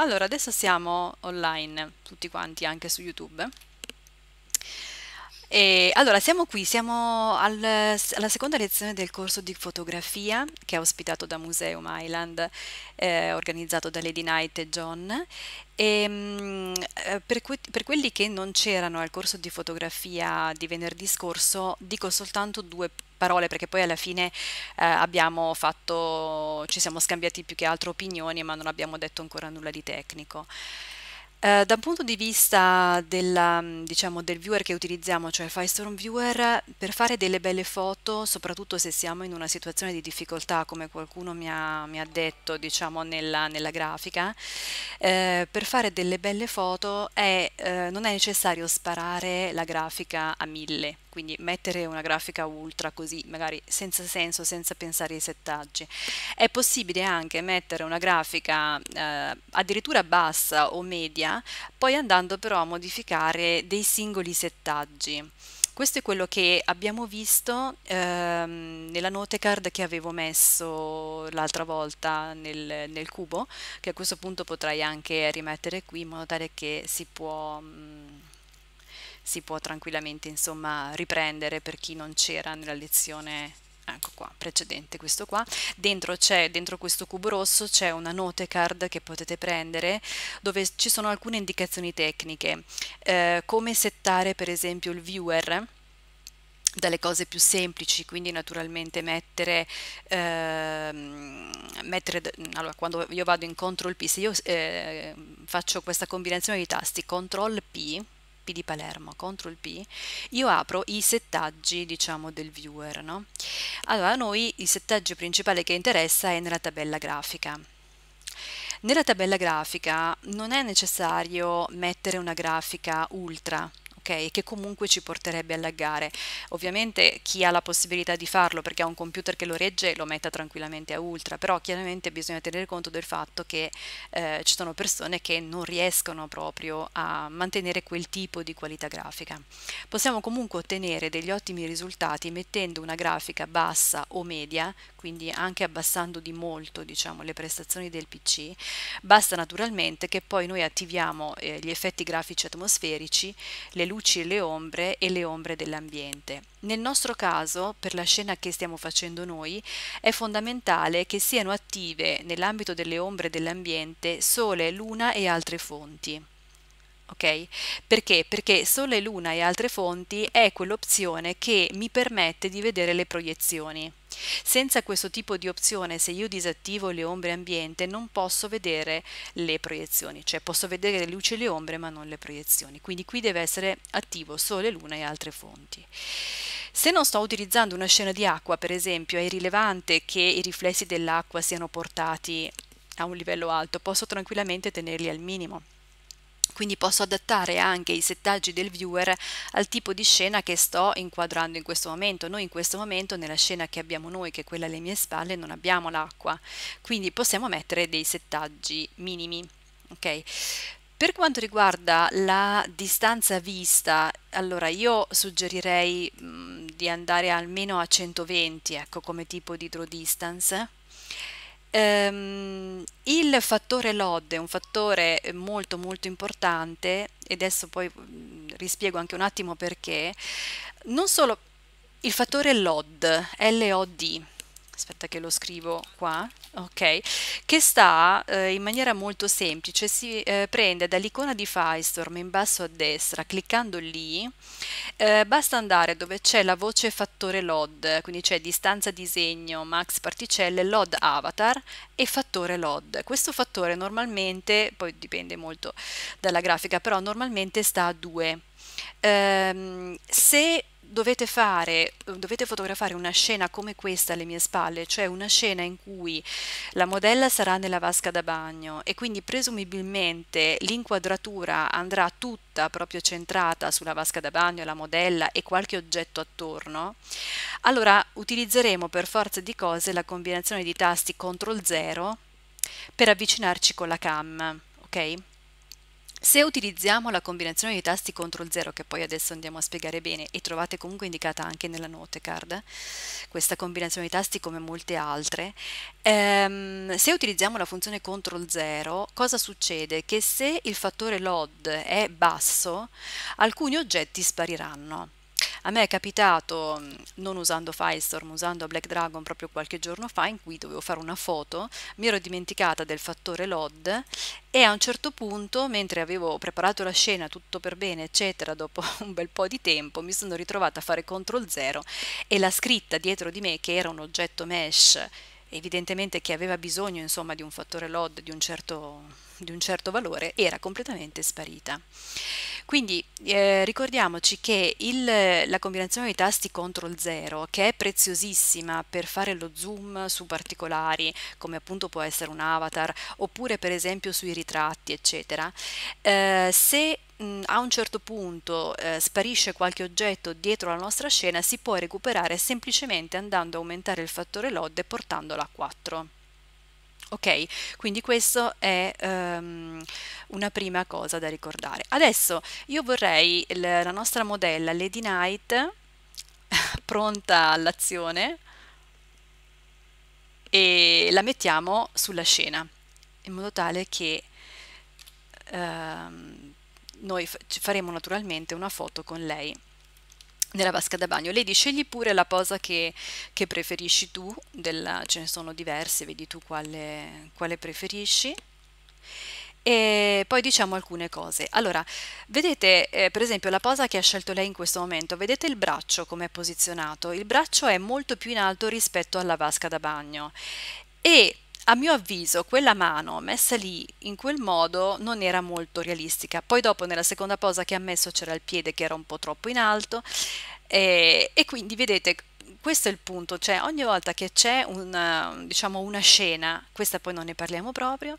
Allora, adesso siamo online tutti quanti, anche su YouTube. E allora, siamo qui, siamo al, alla seconda lezione del corso di fotografia che è ospitato da Museum Island, eh, organizzato da Lady Knight e John. E, ehm, eh, per, que per quelli che non c'erano al corso di fotografia di venerdì scorso, dico soltanto due parole perché poi alla fine eh, abbiamo fatto, ci siamo scambiati più che altro opinioni ma non abbiamo detto ancora nulla di tecnico. Eh, da punto di vista della, diciamo, del viewer che utilizziamo, cioè Firestorm Viewer, per fare delle belle foto, soprattutto se siamo in una situazione di difficoltà, come qualcuno mi ha, mi ha detto diciamo, nella, nella grafica, eh, per fare delle belle foto è, eh, non è necessario sparare la grafica a mille quindi mettere una grafica ultra così, magari senza senso, senza pensare ai settaggi. È possibile anche mettere una grafica eh, addirittura bassa o media, poi andando però a modificare dei singoli settaggi. Questo è quello che abbiamo visto ehm, nella note card che avevo messo l'altra volta nel, nel, cubo, che a questo punto potrei anche rimettere qui in modo tale che si può... Mh, mm, si può tranquillamente insomma riprendere per chi non c'era nella lezione ecco qua, precedente questo qua, dentro, dentro questo cubo rosso c'è una note card che potete prendere dove ci sono alcune indicazioni tecniche, eh, come settare per esempio il viewer, dalle cose più semplici, quindi naturalmente mettere, ehm, mettere allora, quando io vado in CTRL P, se io eh, faccio questa combinazione di tasti CTRL P, P di Palermo, CTRL P, io apro i settaggi diciamo del viewer. No? Allora a noi il settaggio principale che interessa è nella tabella grafica. Nella tabella grafica non è necessario mettere una grafica ultra, ok, che comunque ci porterebbe a laggare. Ovviamente chi ha la possibilità di farlo perché ha un computer che lo regge lo metta tranquillamente a ultra, però chiaramente bisogna tenere conto del fatto che eh, ci sono persone che non riescono proprio a mantenere quel tipo di qualità grafica. Possiamo comunque ottenere degli ottimi risultati mettendo una grafica bassa o media quindi anche abbassando di molto diciamo, le prestazioni del PC, basta naturalmente che poi noi attiviamo eh, gli effetti grafici atmosferici, le luci e le ombre e le ombre dell'ambiente. Nel nostro caso, per la scena che stiamo facendo noi, è fondamentale che siano attive nell'ambito delle ombre dell'ambiente sole, luna e altre fonti. Okay? Perché? Perché Sole, Luna e altre fonti è quell'opzione che mi permette di vedere le proiezioni. Senza questo tipo di opzione, se io disattivo le ombre ambiente, non posso vedere le proiezioni, cioè posso vedere le luci e le ombre ma non le proiezioni, quindi qui deve essere attivo sole, luna e altre fonti. Se non sto utilizzando una scena di acqua, per esempio, è rilevante che i riflessi dell'acqua siano portati a un livello alto, posso tranquillamente tenerli al minimo quindi posso adattare anche i settaggi del viewer al tipo di scena che sto inquadrando in questo momento. Noi in questo momento nella scena che abbiamo noi, che è quella alle mie spalle, non abbiamo l'acqua, quindi possiamo mettere dei settaggi minimi. Okay. Per quanto riguarda la distanza vista, allora io suggerirei mh, mm, di andare almeno a 120 ecco, come tipo di draw distance Ehm, il fattore lod è un fattore eh, molto molto importante e adesso poi mm, rispiego anche un attimo perché. Non solo il fattore LOD, l aspetta che lo scrivo qua, ok, che sta eh, in maniera molto semplice, si eh, prende dall'icona di Firestorm in basso a destra, cliccando lì, eh, basta andare dove c'è la voce fattore LOD, quindi c'è distanza disegno, max particelle, LOD avatar e fattore LOD. Questo fattore normalmente, poi dipende molto dalla grafica, però normalmente sta a 2. Ehm, se dovete fare, eh, dovete fotografare una scena come questa alle mie spalle, cioè una scena in cui la modella sarà nella vasca da bagno e quindi presumibilmente l'inquadratura andrà tutta proprio centrata sulla vasca da bagno, la modella e qualche oggetto attorno, allora utilizzeremo per forza di cose la combinazione di tasti CTRL 0 per avvicinarci con la cam, ok? Se utilizziamo la combinazione di tasti CTRL-0, che poi adesso andiamo a spiegare bene, e trovate comunque indicata anche nella note card, questa combinazione di tasti come molte altre, ehm, se utilizziamo la funzione CTRL-0, cosa succede? Che se il fattore LOD è basso, alcuni oggetti spariranno. A me è capitato, mm, non usando Filestorm, usando Black Dragon proprio qualche giorno fa, in cui dovevo fare una foto, mi ero dimenticata del fattore LOD e a un certo punto, mentre avevo preparato la scena tutto per bene, eccetera, dopo un bel po' di tempo, mi sono ritrovata a fare CTRL 0 e la scritta dietro di me, che era un oggetto mesh evidentemente che aveva bisogno insomma, di un fattore LOD di un certo, di un certo valore, era completamente sparita. Quindi eh, ricordiamoci che il, la combinazione di tasti CTRL 0, che è preziosissima per fare lo zoom su particolari, come appunto può essere un avatar, oppure per esempio sui ritratti, eccetera, eh, se mh, mm, a un certo punto eh, sparisce qualche oggetto dietro la nostra scena, si può recuperare semplicemente andando a aumentare il fattore LOD e portandola a 4. Ok, quindi questa è um, una prima cosa da ricordare. Adesso io vorrei la nostra modella Lady Knight pronta all'azione e la mettiamo sulla scena in modo tale che um, noi faremo naturalmente una foto con lei nella vasca da bagno. Lady, scegli pure la posa che, che preferisci tu, della, ce ne sono diverse, vedi tu quale, quale preferisci e poi diciamo alcune cose. Allora, vedete eh, per esempio la posa che ha scelto lei in questo momento, vedete il braccio come è posizionato? Il braccio è molto più in alto rispetto alla vasca da bagno e a mio avviso quella mano messa lì in quel modo non era molto realistica. Poi dopo nella seconda posa che ha messo c'era il piede che era un po' troppo in alto eh, e quindi vedete questo è il punto, cioè ogni volta che c'è una, diciamo una scena, questa poi non ne parliamo proprio,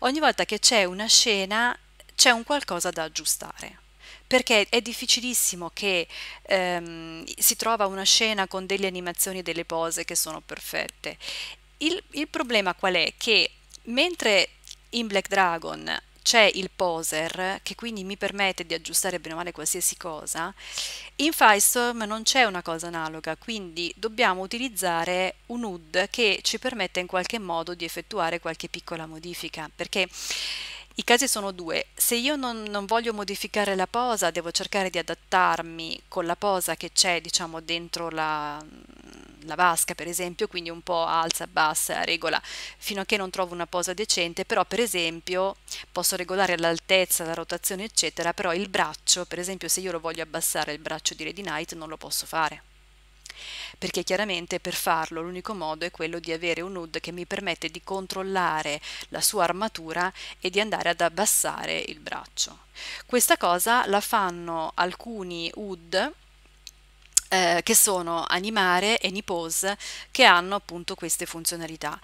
ogni volta che c'è una scena c'è un qualcosa da aggiustare perché è difficilissimo che ehm, si trova una scena con delle animazioni e delle pose che sono perfette il, il problema qual è? Che mentre in Black Dragon c'è il poser che quindi mi permette di aggiustare bene o male qualsiasi cosa, in Firestorm non c'è una cosa analoga, quindi dobbiamo utilizzare un HUD che ci permette in qualche modo di effettuare qualche piccola modifica, perché i casi sono due. Se io non, non, voglio modificare la posa, devo cercare di adattarmi con la posa che c'è, diciamo, dentro la, la vasca, per esempio, quindi un po' alza, bassa, regola, fino a che non trovo una posa decente, però per esempio posso regolare l'altezza, la rotazione, eccetera, però il braccio, per esempio, se io lo voglio abbassare il braccio di Ready Knight, non lo posso fare perché chiaramente per farlo l'unico modo è quello di avere un HUD che mi permette di controllare la sua armatura e di andare ad abbassare il braccio. Questa cosa la fanno alcuni HUD eh, che sono Animare e Nipose che hanno appunto queste funzionalità.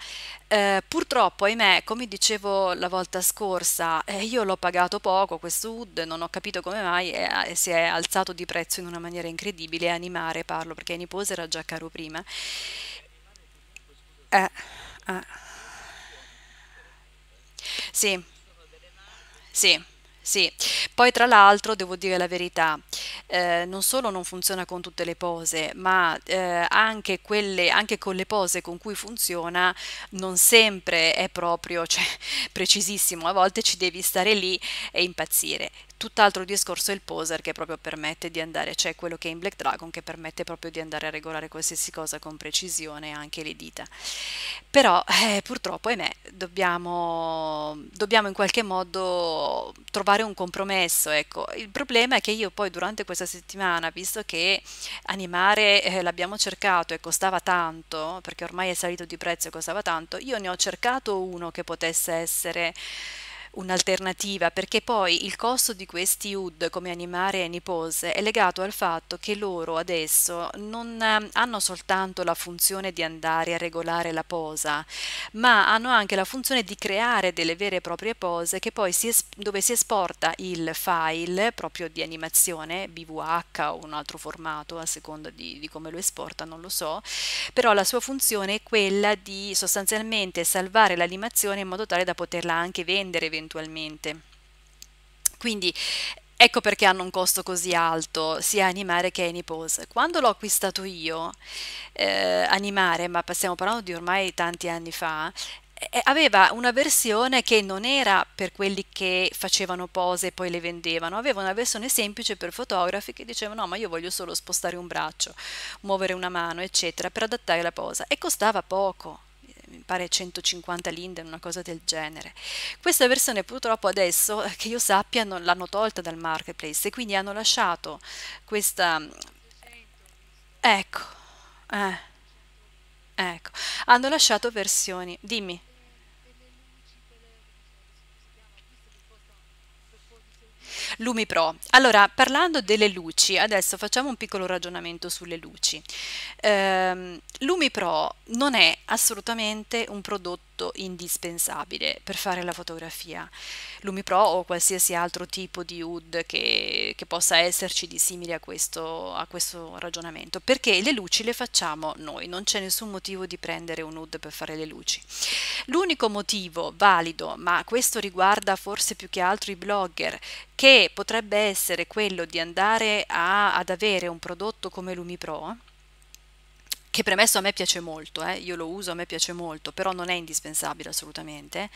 Eh, purtroppo, ahimè, come dicevo la volta scorsa, eh, io l'ho pagato poco questo UD, non ho capito come mai eh, si è alzato di prezzo in una maniera incredibile, Animare parlo perché Nipose era già caro prima. Eh, eh. Sì, sì. Sì, poi tra l'altro devo dire la verità, eh, non solo non funziona con tutte le pose, ma eh, anche quelle, anche con le pose con cui funziona, non sempre è proprio, cioè, precisissimo, a volte ci devi stare lì e impazzire tutt'altro discorso è il poser che proprio permette di andare, cioè quello che è in Black Dragon che permette proprio di andare a regolare qualsiasi cosa con precisione, anche le dita. Però eh, purtroppo, ahimè, dobbiamo, dobbiamo in qualche modo trovare un compromesso. Ecco. Il problema è che io poi durante questa settimana, visto che animare eh, l'abbiamo cercato e costava tanto, perché ormai è salito di prezzo e costava tanto, io ne ho cercato uno che potesse essere un'alternativa perché poi il costo di questi UD come animare e nipose è legato al fatto che loro adesso non ehm, hanno soltanto la funzione di andare a regolare la posa ma hanno anche la funzione di creare delle vere e proprie pose che poi si dove si esporta il file proprio di animazione BVH o un altro formato a seconda di, di come lo esporta non lo so però la sua funzione è quella di sostanzialmente salvare l'animazione in modo tale da poterla anche vendere eventualmente eventualmente. Quindi Ecco perché hanno un costo così alto, sia animare che Anypose. Quando l'ho acquistato io, eh, animare, ma stiamo parlando di ormai tanti anni fa, eh, aveva una versione che non era per quelli che facevano pose e poi le vendevano, aveva una versione semplice per fotografi che dicevano no ma io voglio solo spostare un braccio, muovere una mano eccetera per adattare la posa e costava poco, mi pare 150 linden, una cosa del genere. Questa versione purtroppo adesso, eh, che io sappia, non l'hanno tolta dal marketplace e quindi hanno lasciato questa... Ecco, eh, ecco, hanno lasciato versioni, dimmi. Lumi Pro. Allora, parlando delle luci, adesso facciamo un piccolo ragionamento sulle luci. Eh, Lumi Pro non è assolutamente un prodotto prodotto indispensabile per fare la fotografia. Lumipro o qualsiasi altro tipo di HUD che, che possa esserci di simile a questo, a questo ragionamento, perché le luci le facciamo noi, non c'è nessun motivo di prendere un HUD per fare le luci. L'unico motivo valido, ma questo riguarda forse più che altro i blogger, che potrebbe essere quello di andare a, ad avere un prodotto come Lumipro, che premesso a me piace molto, eh, io lo uso, a me piace molto, però non è indispensabile assolutamente,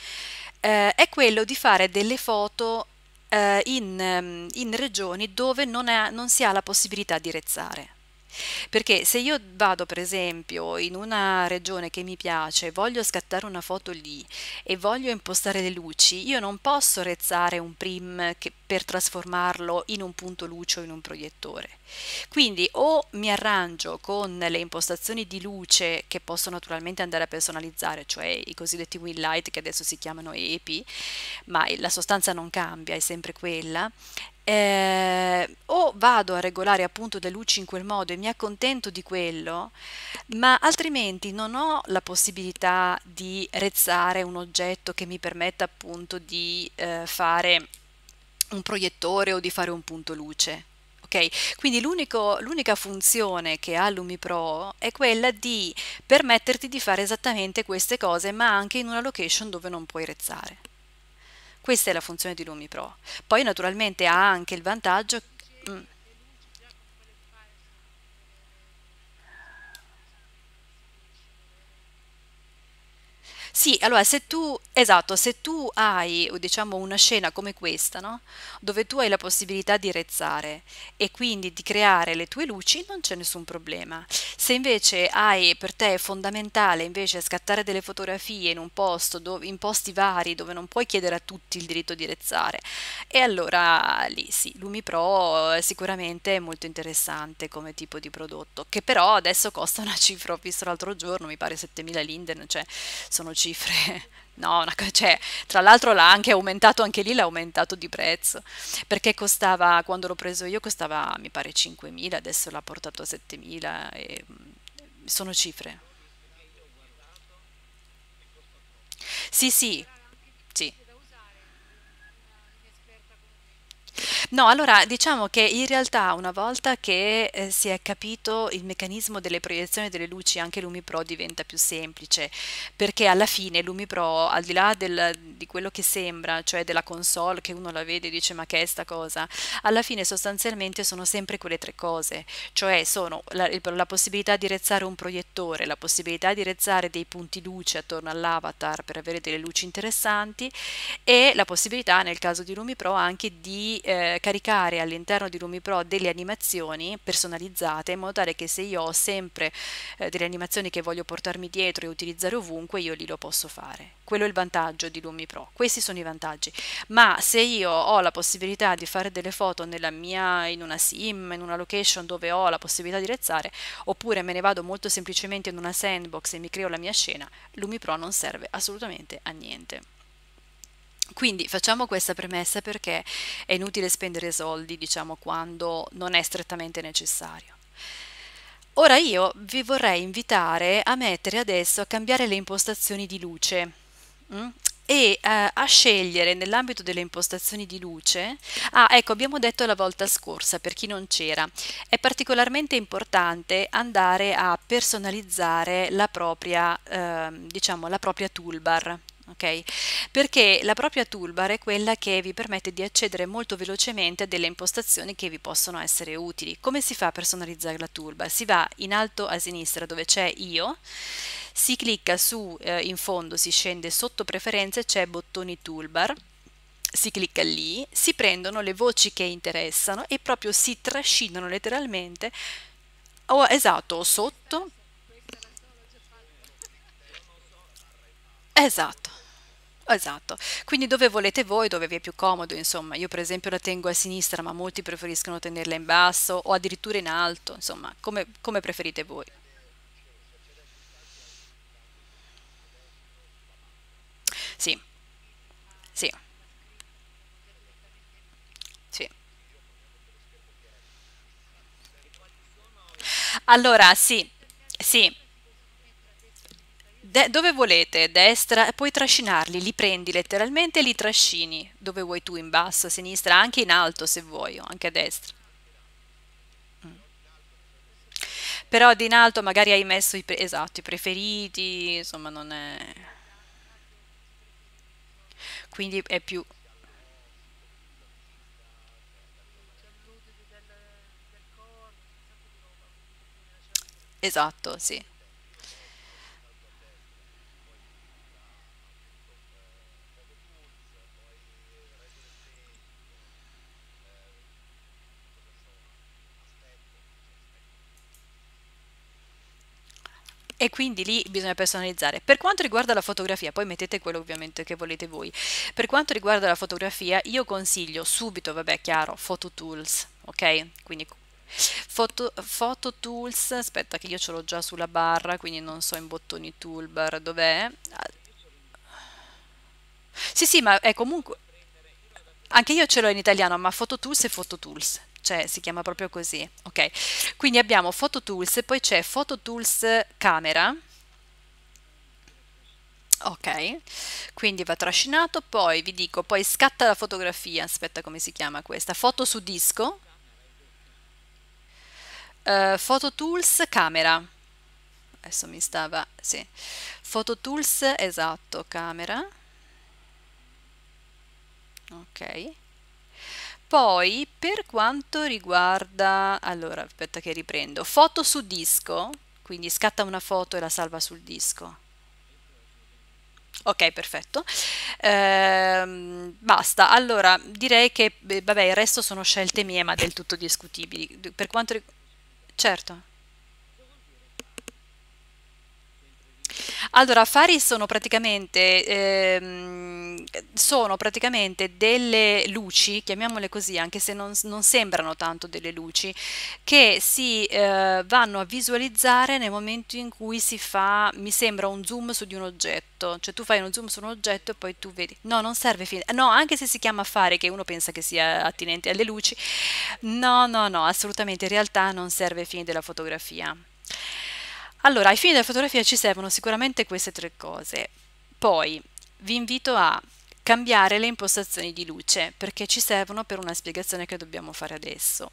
eh, è quello di fare delle foto eh, in, mm, in, regioni dove non, è, non si ha la possibilità di rezzare. Perché se io vado per esempio in una regione che mi piace, voglio scattare una foto lì e voglio impostare le luci, io non posso rezzare un prim che, per trasformarlo in un punto luce o in un proiettore. Quindi o mi arrangio con le impostazioni di luce che posso naturalmente andare a personalizzare, cioè i cosiddetti wheel light che adesso si chiamano EPI, ma la sostanza non cambia, è sempre quella, eh, o vado a regolare appunto le luci in quel modo e mi accontento di quello, ma altrimenti non ho la possibilità di rezzare un oggetto che mi permetta appunto di eh, fare un proiettore o di fare un punto luce. Okay. Quindi l'unica funzione che ha LumiPro è quella di permetterti di fare esattamente queste cose, ma anche in una location dove non puoi rezzare. Questa è la funzione di LumiPro. Poi naturalmente ha anche il vantaggio... Mh, mm, Sì, allora se tu, esatto, se tu hai, diciamo, una scena come questa, no? Dove tu hai la possibilità di rezzare e quindi di creare le tue luci, non c'è nessun problema. Se invece hai, per te è fondamentale invece scattare delle fotografie in un posto, dove, in posti vari, dove non puoi chiedere a tutti il diritto di rezzare, e allora lì sì, Lumi Pro sicuramente è molto interessante come tipo di prodotto, che però adesso costa una cifra, ho visto l'altro giorno, mi pare 7000 linden, cioè sono cifre cifre No, una, cioè, tra l'altro l'ha anche aumentato, anche lì l'ha aumentato di prezzo, perché costava, quando l'ho preso io, costava mi pare 5.000, adesso l'ha portato a 7.000, e, mm, sono cifre. Sì, sì, No, allora diciamo che in realtà una volta che, ehm, si è capito il meccanismo delle proiezioni delle luci, anche l'UmiPro diventa più semplice, perché alla fine l'UmiPro al di là del di quello che sembra, cioè della console che uno la vede e dice: "Ma che è sta cosa?" Alla fine sostanzialmente sono sempre quelle tre cose, cioè sono la la possibilità di rezzare un proiettore, la possibilità di rezzare dei punti luce attorno all'avatar per avere delle luci interessanti e la possibilità nel caso di l'UmiPro anche di, ehm caricare all'interno di Rumi Pro delle animazioni personalizzate in modo tale che se io ho sempre eh, delle animazioni che voglio portarmi dietro e utilizzare ovunque, io lì lo posso fare. Quello è il vantaggio di Lumi Pro, questi sono i vantaggi. Ma se io ho la possibilità di fare delle foto nella mia, in una sim, in una location dove ho la possibilità di rezzare, oppure me ne vado molto semplicemente in una sandbox e mi creo la mia scena, Lumi Pro non serve assolutamente a niente. Quindi facciamo questa premessa perché è inutile spendere soldi, diciamo, quando non è strettamente necessario. Ora io vi vorrei invitare a mettere adesso a cambiare le impostazioni di luce mh? Mm? e eh, a scegliere nell'ambito delle impostazioni di luce. Ah, ecco, abbiamo detto la volta scorsa per chi non c'era, è particolarmente importante andare a personalizzare la propria, eh, diciamo, la propria toolbar, Okay? Perché la propria toolbar è quella che vi permette di accedere molto velocemente a delle impostazioni che vi possono essere utili. Come si fa a personalizzare la toolbar? Si va in alto a sinistra dove c'è io, si clicca su eh, in fondo, si scende sotto preferenze, c'è bottoni toolbar, si clicca lì, si prendono le voci che interessano e proprio si trascinano letteralmente o esatto, o sotto Esatto. Esatto, quindi dove volete voi, dove vi è più comodo, insomma, io per esempio la tengo a sinistra, ma molti preferiscono tenerla in basso o addirittura in alto, insomma, come, come preferite voi. Sì, sì, sì. Allora, sì, sì de- dove volete, destra, puoi trascinarli, li prendi letteralmente e li trascini, dove vuoi tu, in basso, a sinistra, anche in alto se vuoi, anche a destra. Mm. Però di in alto magari hai messo i, pre- esatto, i preferiti, insomma non è... Quindi è più... Esatto, sì. e quindi lì bisogna personalizzare. Per quanto riguarda la fotografia, poi mettete quello ovviamente che volete voi. Per quanto riguarda la fotografia, io consiglio subito, vabbè, chiaro, Photo Tools, ok? Quindi Photo, photo, Tools, aspetta che io ce l'ho già sulla barra, quindi non so in bottoni toolbar dov'è. Sì, sì, ma è comunque anche io ce l'ho in italiano, ma Photo Tools e Photo Tools cioè si chiama proprio così, ok? Quindi abbiamo Photo Tools, poi c'è Photo Tools Camera, ok? Quindi va trascinato, poi vi dico, poi scatta la fotografia, aspetta come si chiama questa, foto su disco, uh, Photo Tools Camera, adesso mi stava, sì, Photo Tools, esatto, Camera, ok? Poi per quanto riguarda, allora aspetta che riprendo, foto su disco, quindi scatta una foto e la salva sul disco. Ok, perfetto. Ehm, basta, allora direi che, eh, vabbè, il resto sono scelte mie ma del tutto discutibili. Per quanto riguarda... Certo. Allora, affari sono praticamente, ehm, sono praticamente delle luci, chiamiamole così, anche se non, non sembrano tanto delle luci, che si eh, vanno a visualizzare nel momento in cui si fa, mi sembra, un zoom su di un oggetto. Cioè tu fai uno zoom su un oggetto e poi tu vedi. No, non serve fine. No, anche se si chiama affari, che uno pensa che sia attinente alle luci. No, no, no, assolutamente, in realtà non serve fine della fotografia. Allora, ai fini della fotografia ci servono sicuramente queste tre cose. Poi vi invito a cambiare le impostazioni di luce perché ci servono per una spiegazione che dobbiamo fare adesso.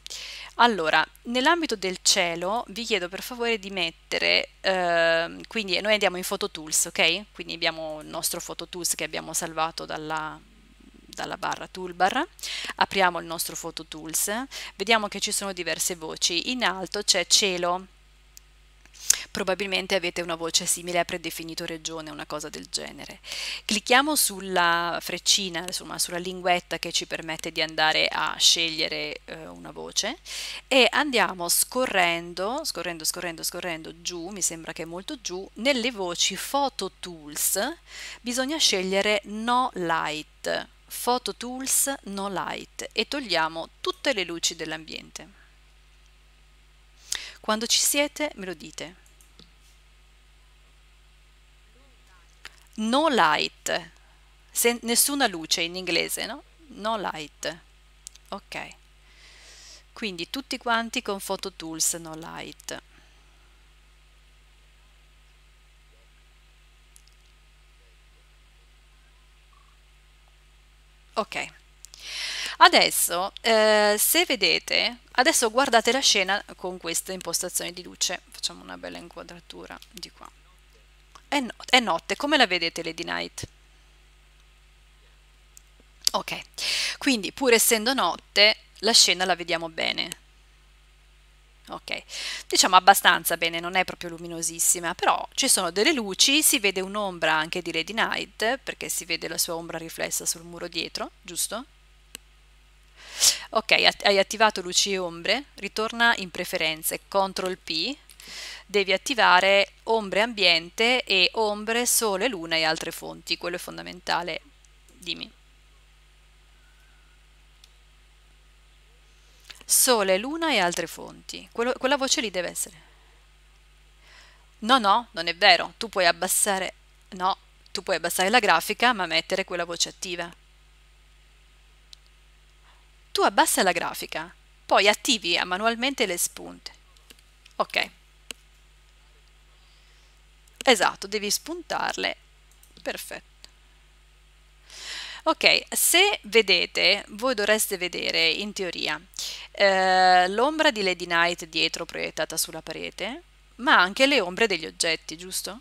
Allora, nell'ambito del cielo vi chiedo per favore di mettere, eh, quindi noi andiamo in Photo Tools, ok? Quindi abbiamo il nostro Photo Tools che abbiamo salvato dalla, dalla barra toolbar, apriamo il nostro Photo Tools, vediamo che ci sono diverse voci, in alto c'è cielo, probabilmente avete una voce simile a predefinito regione, una cosa del genere. Clicchiamo sulla freccina, insomma sulla linguetta che ci permette di andare a scegliere eh, una voce e andiamo scorrendo, scorrendo, scorrendo, scorrendo giù, mi sembra che è molto giù, nelle voci Photo Tools bisogna scegliere No Light, Photo Tools No Light e togliamo tutte le luci dell'ambiente. Quando ci siete me lo dite. No light, Se, nessuna luce in inglese, no? No light. Ok. Quindi tutti quanti con Photo Tools no light. Ok. Adesso, eh, se vedete, adesso guardate la scena con questa impostazione di luce. Facciamo una bella inquadratura di qua. È, no è notte, come la vedete Lady Night? Ok, quindi pur essendo notte, la scena la vediamo bene. Ok, diciamo abbastanza bene, non è proprio luminosissima, però ci sono delle luci, si vede un'ombra anche di Lady Night, perché si vede la sua ombra riflessa sul muro dietro, giusto? Ok, hai attivato luci e ombre, ritorna in preferenze, CTRL P, devi attivare ombre ambiente e ombre sole, luna e altre fonti, quello è fondamentale, dimmi. Sole, luna e altre fonti, quello, quella voce lì deve essere. No, no, non è vero, tu puoi abbassare, no, tu puoi abbassare la grafica ma mettere quella voce attiva tu abbassa la grafica, poi attivi manualmente le spunte. Ok. Esatto, devi spuntarle. Perfetto. Ok, se vedete, voi dovreste vedere in teoria eh, l'ombra di Lady Knight dietro proiettata sulla parete, ma anche le ombre degli oggetti, giusto?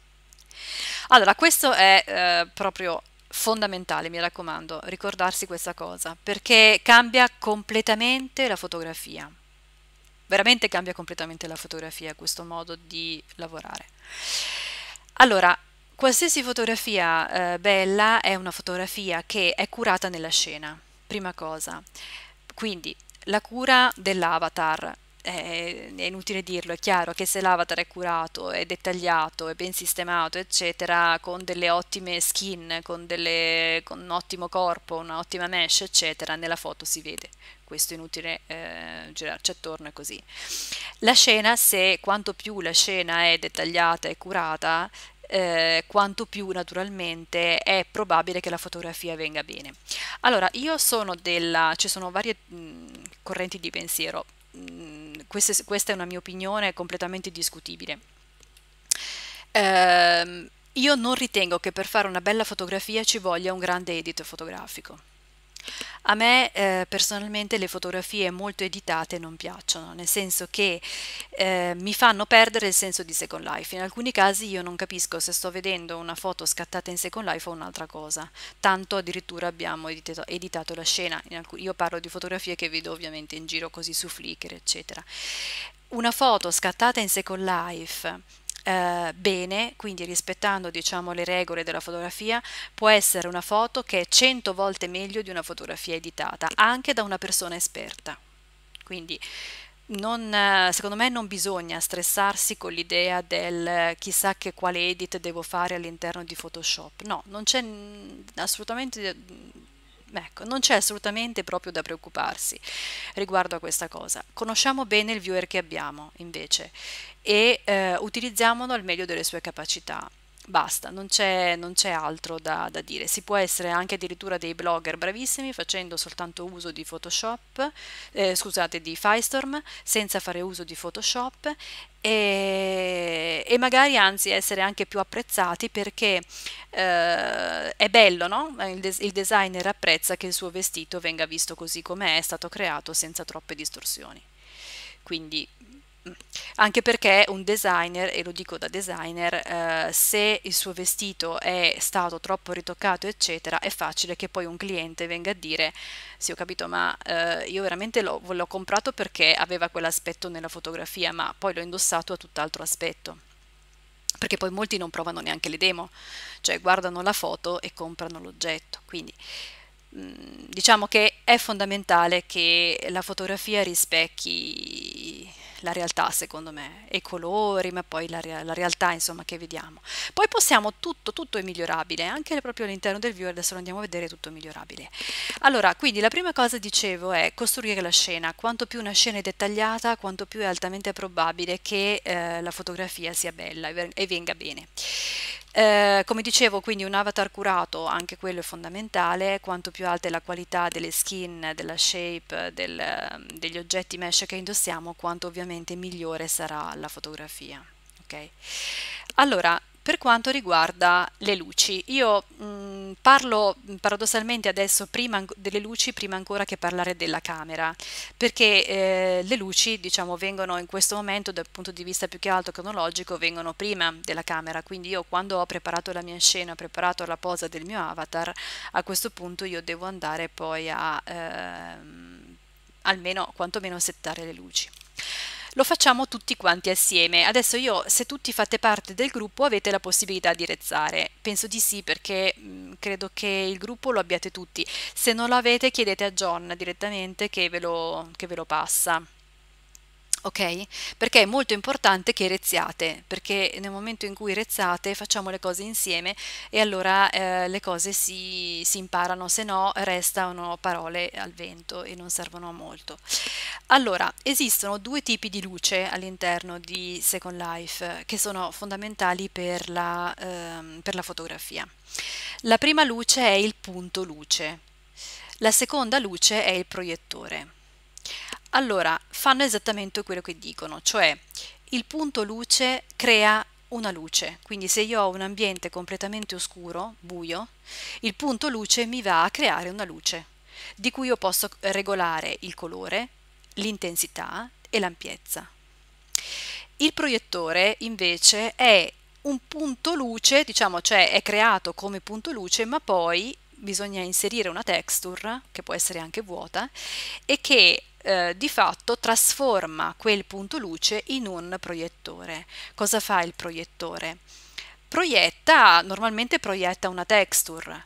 Allora, questo è eh, proprio fondamentale, mi raccomando, ricordarsi questa cosa, perché cambia completamente la fotografia. Veramente cambia completamente la fotografia questo modo di lavorare. Allora, qualsiasi fotografia eh, bella è una fotografia che è curata nella scena, prima cosa. Quindi la cura dell'avatar, eh, è inutile dirlo, è chiaro che se l'avatar è curato, è dettagliato, è ben sistemato, eccetera, con delle ottime skin, con, delle, con un ottimo corpo, un'ottima mesh, eccetera, nella foto si vede. Questo è inutile eh, girarci attorno, è così. La scena, se quanto più la scena è dettagliata e curata, eh, quanto più naturalmente è probabile che la fotografia venga bene. Allora, io sono della... ci sono varie mh, mm, correnti di pensiero. Mm, queste, questa è una mia opinione completamente discutibile. Eh, io non ritengo che per fare una bella fotografia ci voglia un grande edit fotografico. A me eh, personalmente le fotografie molto editate non piacciono, nel senso che eh, mi fanno perdere il senso di Second Life. In alcuni casi io non capisco se sto vedendo una foto scattata in Second Life o un'altra cosa, tanto addirittura abbiamo editato, editato la scena. io parlo di fotografie che vedo ovviamente in giro così su Flickr, eccetera. Una foto scattata in Second Life eh, bene, quindi rispettando diciamo, le regole della fotografia, può essere una foto che è 100 volte meglio di una fotografia editata, anche da una persona esperta. Quindi non, secondo me non bisogna stressarsi con l'idea del chissà che quale edit devo fare all'interno di Photoshop. No, non c'è assolutamente Ecco, non c'è assolutamente proprio da preoccuparsi riguardo a questa cosa. Conosciamo bene il viewer che abbiamo, invece, e eh, utilizziamolo al meglio delle sue capacità. Basta, non c'è, altro da, da, dire. Si può essere anche addirittura dei blogger bravissimi facendo soltanto uso di Photoshop, eh, scusate, di Firestorm, senza fare uso di Photoshop e, e magari anzi essere anche più apprezzati perché eh, è bello, no? Il, des il designer apprezza che il suo vestito venga visto così com'è, è stato creato senza troppe distorsioni. Quindi anche perché un designer, e lo dico da designer, eh, se il suo vestito è stato troppo ritoccato, eccetera, è facile che poi un cliente venga a dire: Sì, ho capito, ma eh, io veramente l'ho, l'ho comprato perché aveva quell'aspetto nella fotografia, ma poi l'ho indossato a tutt'altro aspetto. Perché poi molti non provano neanche le demo, cioè guardano la foto e comprano l'oggetto. Quindi mm, diciamo che è fondamentale che la fotografia rispecchi la realtà secondo me, e i colori, ma poi la, la, realtà insomma che vediamo. Poi possiamo, tutto, tutto è migliorabile, anche proprio all'interno del viewer, adesso lo andiamo a vedere, tutto è migliorabile. Allora, quindi la prima cosa dicevo è costruire la scena, quanto più una scena è dettagliata, quanto più è altamente probabile che eh, la fotografia sia bella e venga bene. Eh, come dicevo, quindi un avatar curato, anche quello è fondamentale, quanto più alta è la qualità delle skin, della shape, del, degli oggetti mesh che indossiamo, quanto ovviamente migliore sarà la fotografia. Okay. Allora, per quanto riguarda le luci, io mh, mm, parlo paradossalmente adesso prima, delle luci prima ancora che parlare della camera, perché eh, le luci diciamo vengono in questo momento dal punto di vista più che altro cronologico, vengono prima della camera, quindi io quando ho preparato la mia scena, ho preparato la posa del mio avatar, a questo punto io devo andare poi a ehm, almeno quantomeno settare le luci lo facciamo tutti quanti assieme. Adesso io, se tutti fate parte del gruppo, avete la possibilità di rezzare. Penso di sì, perché mh, mm, credo che il gruppo lo abbiate tutti. Se non lo avete, chiedete a John direttamente che ve lo, che ve lo passa ok? Perché è molto importante che rezziate, perché nel momento in cui rezzate facciamo le cose insieme e allora eh, le cose si, si, imparano, se no restano parole al vento e non servono a molto. Allora, esistono due tipi di luce all'interno di Second Life che sono fondamentali per la, eh, per la fotografia. La prima luce è il punto luce, la seconda luce è il proiettore. Allora, fanno esattamente quello che dicono, cioè il punto luce crea una luce, quindi se io ho un ambiente completamente oscuro, buio, il punto luce mi va a creare una luce, di cui io posso regolare il colore, l'intensità e l'ampiezza. Il proiettore invece è un punto luce, diciamo, cioè è creato come punto luce, ma poi bisogna inserire una texture, che può essere anche vuota, e che eh, di fatto trasforma quel punto luce in un proiettore. Cosa fa il proiettore? Proietta, normalmente proietta una texture,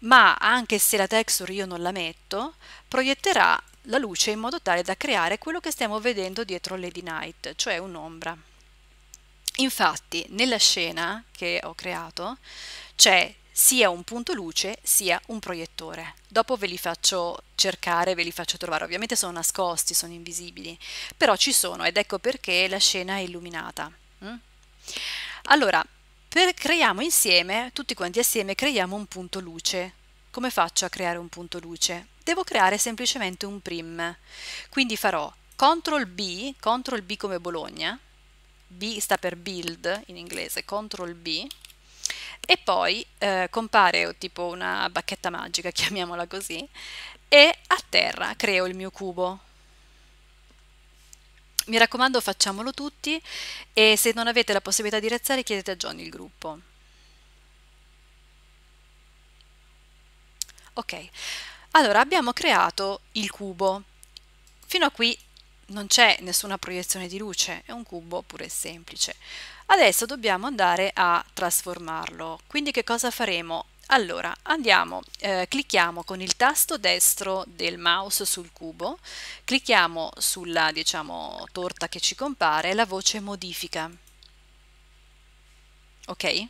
ma anche se la texture io non la metto, proietterà la luce in modo tale da creare quello che stiamo vedendo dietro Lady Night, cioè un'ombra. Infatti, nella scena che ho creato c'è sia un punto luce sia un proiettore. Dopo ve li faccio cercare, ve li faccio trovare. Ovviamente sono nascosti, sono invisibili, però ci sono ed ecco perché la scena è illuminata. Mm? Allora, per, creiamo insieme, tutti quanti assieme, creiamo un punto luce. Come faccio a creare un punto luce? Devo creare semplicemente un prim. Quindi farò CTRL B, CTRL B come Bologna, B sta per build in inglese, CTRL B, e poi eh, compare tipo una bacchetta magica, chiamiamola così, e a terra creo il mio cubo. Mi raccomando facciamolo tutti e se non avete la possibilità di rezzare chiedete a Johnny il gruppo. Ok, allora abbiamo creato il cubo. Fino a qui non c'è nessuna proiezione di luce, è un cubo pure semplice. Adesso dobbiamo andare a trasformarlo, quindi che cosa faremo? Allora, andiamo, eh, clicchiamo con il tasto destro del mouse sul cubo, clicchiamo sulla, diciamo, torta che ci compare, la voce modifica. Ok?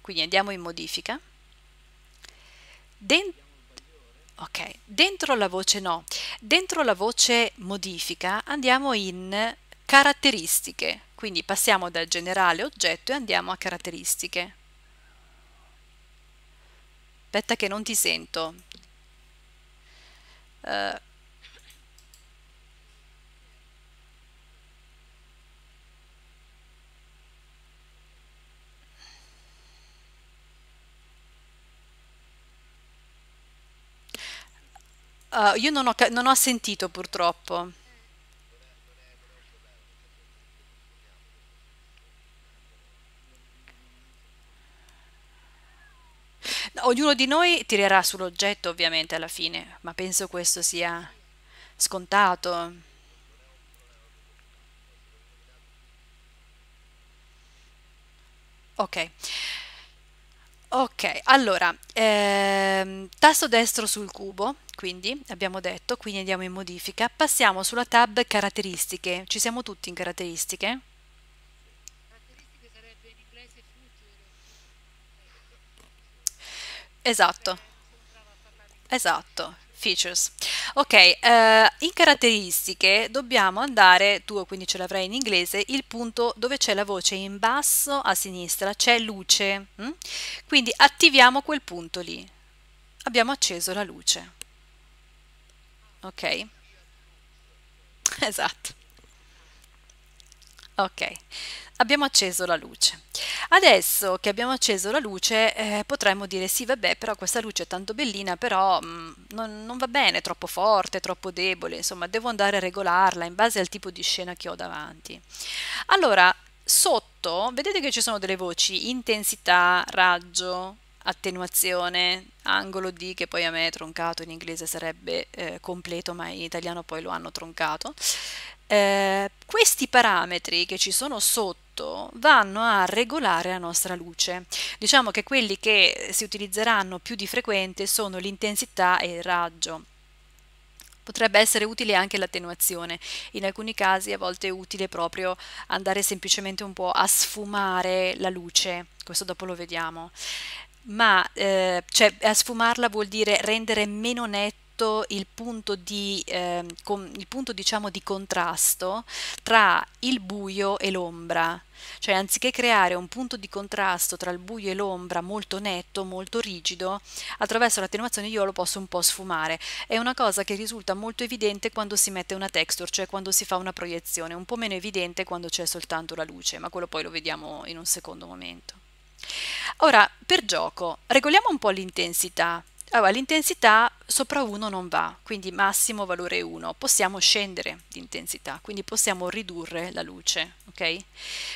Quindi andiamo in modifica. Dentro Ok, dentro la voce no, dentro la voce modifica andiamo in caratteristiche, quindi passiamo dal generale oggetto e andiamo a caratteristiche. Aspetta che non ti sento. Uh, Uh, io non ho, non ho sentito purtroppo. Ognuno di noi tirerà sull'oggetto ovviamente alla fine, ma penso questo sia scontato. Ok. Ok, allora, ehm, tasto destro sul cubo, quindi abbiamo detto, quindi andiamo in modifica, passiamo sulla tab caratteristiche, ci siamo tutti in caratteristiche? esatto, esatto, Features. Ok, eh, in caratteristiche dobbiamo andare, tu quindi ce l'avrai in inglese, il punto dove c'è la voce in basso a sinistra, c'è luce. Hm? Quindi attiviamo quel punto lì. Abbiamo acceso la luce. Ok? Esatto. Ok abbiamo acceso la luce. Adesso che abbiamo acceso la luce eh, potremmo dire sì vabbè però questa luce è tanto bellina però mh, mm, non, non, va bene, è troppo forte, troppo debole, insomma devo andare a regolarla in base al tipo di scena che ho davanti. Allora sotto vedete che ci sono delle voci intensità, raggio, attenuazione, angolo D che poi a me è troncato, in inglese sarebbe eh, completo ma in italiano poi lo hanno troncato. Eh, questi parametri che ci sono sotto tutto vanno a regolare la nostra luce. Diciamo che quelli che si utilizzeranno più di frequente sono l'intensità e il raggio. Potrebbe essere utile anche l'attenuazione, in alcuni casi a volte è utile proprio andare semplicemente un po' a sfumare la luce, questo dopo lo vediamo ma eh, cioè, sfumarla vuol dire rendere meno netto molto il punto di, eh, con, il punto, diciamo, di contrasto tra il buio e l'ombra. Cioè, anziché creare un punto di contrasto tra il buio e l'ombra molto netto, molto rigido, attraverso l'attenuazione io lo posso un po' sfumare. È una cosa che risulta molto evidente quando si mette una texture, cioè quando si fa una proiezione, un po' meno evidente quando c'è soltanto la luce, ma quello poi lo vediamo in un secondo momento. Ora, per gioco, regoliamo un po' l'intensità. Allora, l'intensità sopra 1 non va, quindi massimo valore 1. Possiamo scendere di intensità, quindi possiamo ridurre la luce, ok?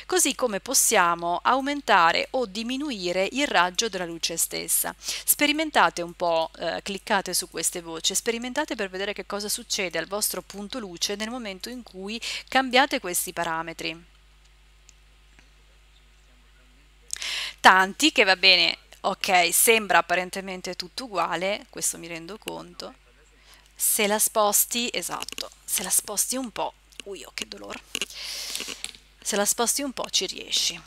Così come possiamo aumentare o diminuire il raggio della luce stessa. Sperimentate un po', eh, cliccate su queste voci, sperimentate per vedere che cosa succede al vostro punto luce nel momento in cui cambiate questi parametri. Tanti che va bene, Ok, sembra apparentemente tutto uguale, questo mi rendo conto. Se la sposti, esatto, se la sposti un po', ui, oh, che dolore. Se la sposti un po' ci riesci.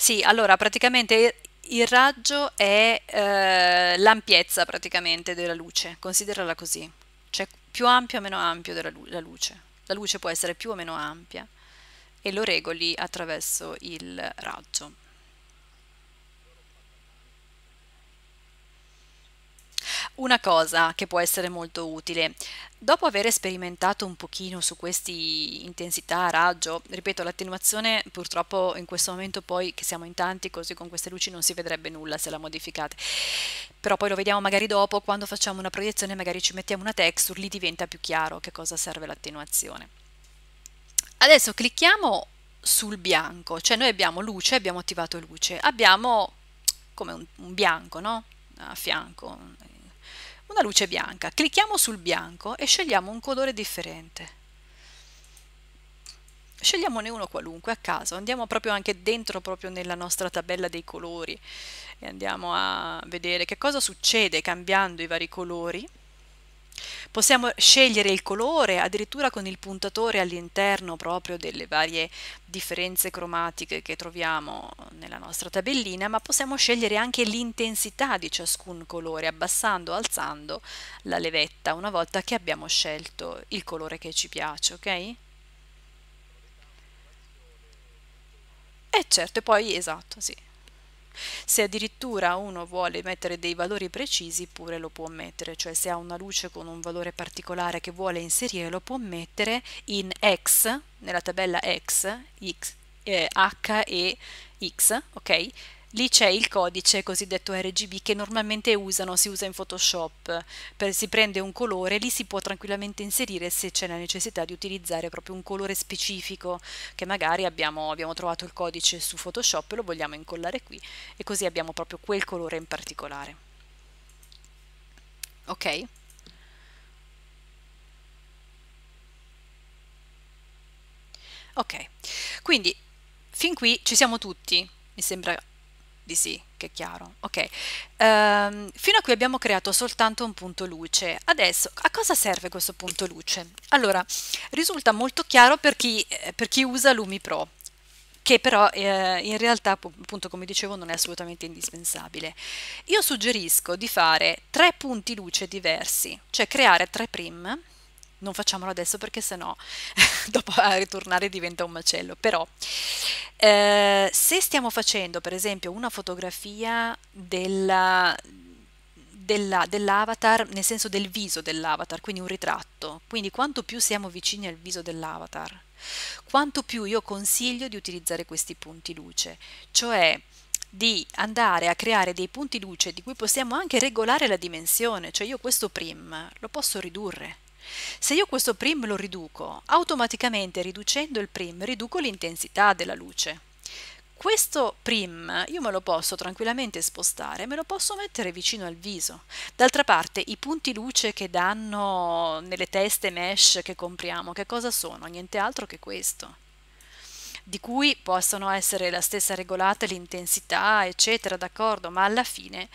Sì, allora praticamente il raggio è eh, l'ampiezza praticamente della luce, considerala così, cioè più ampio o meno ampio della lu la luce. La luce può essere più o meno ampia e lo regoli attraverso il raggio. Una cosa che può essere molto utile, dopo aver sperimentato un pochino su questi intensità, raggio, ripeto l'attenuazione purtroppo in questo momento poi che siamo in tanti così con queste luci non si vedrebbe nulla se la modificate, però poi lo vediamo magari dopo, quando facciamo una proiezione magari ci mettiamo una texture, lì diventa più chiaro che cosa serve l'attenuazione. Adesso clicchiamo sul bianco, cioè noi abbiamo luce, abbiamo attivato luce, abbiamo come un, un bianco no? a fianco, una luce bianca. Clicchiamo sul bianco e scegliamo un colore differente. Scegliamone uno qualunque a caso, andiamo proprio anche dentro proprio nella nostra tabella dei colori e andiamo a vedere che cosa succede cambiando i vari colori Possiamo scegliere il colore addirittura con il puntatore all'interno proprio delle varie differenze cromatiche che troviamo nella nostra tabellina, ma possiamo scegliere anche l'intensità di ciascun colore abbassando o alzando la levetta una volta che abbiamo scelto il colore che ci piace, ok? Eh, certo, e certo, poi esatto, sì. Se addirittura uno vuole mettere dei valori precisi pure lo può mettere, cioè se ha una luce con un valore particolare che vuole inserire lo può mettere in X, nella tabella X, X eh, H e X, ok? Lì c'è il codice cosiddetto RGB che normalmente usano, si usa in Photoshop, per, si prende un colore, lì si può tranquillamente inserire se c'è la necessità di utilizzare proprio un colore specifico che magari abbiamo, abbiamo trovato il codice su Photoshop e lo vogliamo incollare qui e così abbiamo proprio quel colore in particolare. Ok? Ok, quindi fin qui ci siamo tutti, mi sembra di sì, che è chiaro. Ok, um, fino a qui abbiamo creato soltanto un punto luce. Adesso, a cosa serve questo punto luce? Allora, risulta molto chiaro per chi, eh, per chi usa Lumi Pro, che però eh, in realtà, appunto, come dicevo, non è assolutamente indispensabile. Io suggerisco di fare tre punti luce diversi, cioè creare tre prim non facciamolo adesso perché sennò dopo a ritornare diventa un macello. Però eh, se stiamo facendo per esempio una fotografia della, della, dell'avatar, nel senso del viso dell'avatar, quindi un ritratto, quindi quanto più siamo vicini al viso dell'avatar, quanto più io consiglio di utilizzare questi punti luce, cioè di andare a creare dei punti luce di cui possiamo anche regolare la dimensione, cioè io questo prim lo posso ridurre, se io questo prim lo riduco, automaticamente riducendo il prim riduco l'intensità della luce. Questo prim io me lo posso tranquillamente spostare, me lo posso mettere vicino al viso. D'altra parte, i punti luce che danno nelle teste mesh che compriamo, che cosa sono? Niente altro che questo. Di cui possono essere la stessa regolata l'intensità, eccetera, d'accordo, ma alla fine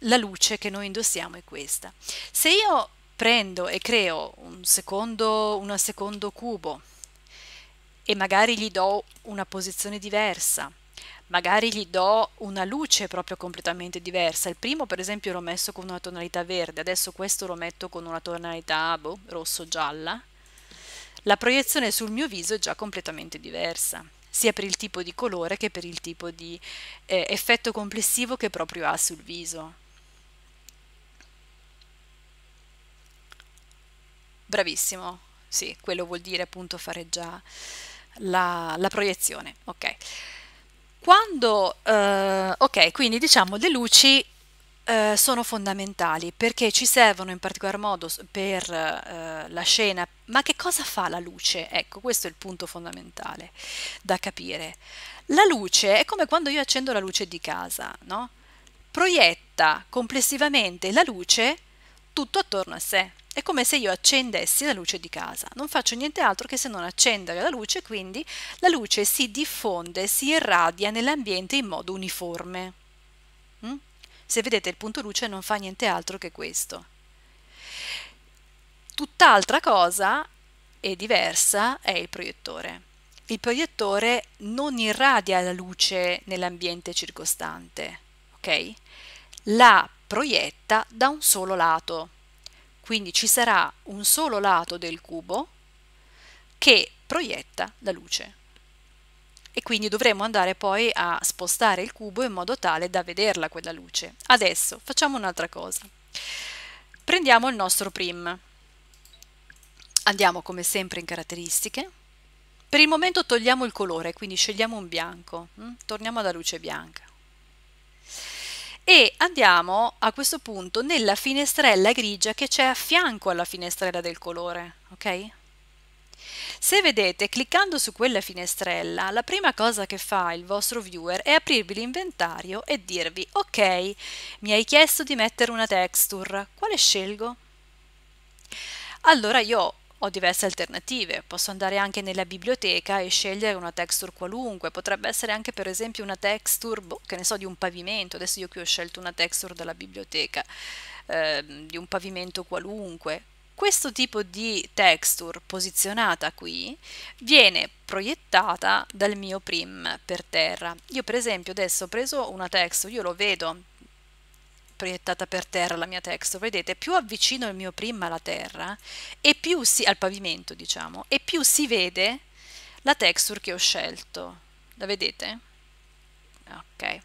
la luce che noi indossiamo è questa. Se io prendo e creo un secondo, un secondo cubo e magari gli do una posizione diversa, magari gli do una luce proprio completamente diversa. Il primo per esempio l'ho messo con una tonalità verde, adesso questo lo metto con una tonalità boh, rosso-gialla. La proiezione sul mio viso è già completamente diversa, sia per il tipo di colore che per il tipo di eh, effetto complessivo che proprio ha sul viso. Bravissimo, sì, quello vuol dire appunto fare già la, la proiezione. Ok, quando, eh, ok, quindi diciamo le luci eh, sono fondamentali perché ci servono in particolar modo per eh, la scena, ma che cosa fa la luce? Ecco, questo è il punto fondamentale da capire. La luce è come quando io accendo la luce di casa, no? Proietta complessivamente la luce tutto attorno a sé. È come se io accendessi la luce di casa. Non faccio niente altro che se non accendere la luce, quindi la luce si diffonde, si irradia nell'ambiente in modo uniforme. Mm? Se vedete il punto luce non fa niente altro che questo. Tutt'altra cosa e diversa è il proiettore. Il proiettore non irradia la luce nell'ambiente circostante, ok? La proietta da un solo lato. Quindi ci sarà un solo lato del cubo che proietta la luce. E quindi dovremo andare poi a spostare il cubo in modo tale da vederla quella luce. Adesso facciamo un'altra cosa. Prendiamo il nostro prim. Andiamo come sempre in caratteristiche. Per il momento togliamo il colore, quindi scegliamo un bianco. Mm? Torniamo alla luce bianca e andiamo a questo punto nella finestrella grigia che c'è a fianco alla finestrella del colore, ok? Se vedete, cliccando su quella finestrella, la prima cosa che fa il vostro viewer è aprirvi l'inventario e dirvi ok, mi hai chiesto di mettere una texture, quale scelgo? Allora io ho diverse alternative, posso andare anche nella biblioteca e scegliere una texture qualunque, potrebbe essere anche per esempio una texture, boh, che ne so, di un pavimento, adesso io qui ho scelto una texture dalla biblioteca, eh, di un pavimento qualunque. Questo tipo di texture posizionata qui viene proiettata dal mio prim per terra. Io per esempio adesso ho preso una texture, io lo vedo proiettata per terra la mia texture, vedete, più avvicino il mio prima alla terra e più si, al pavimento diciamo, e più si vede la texture che ho scelto. La vedete? Ok.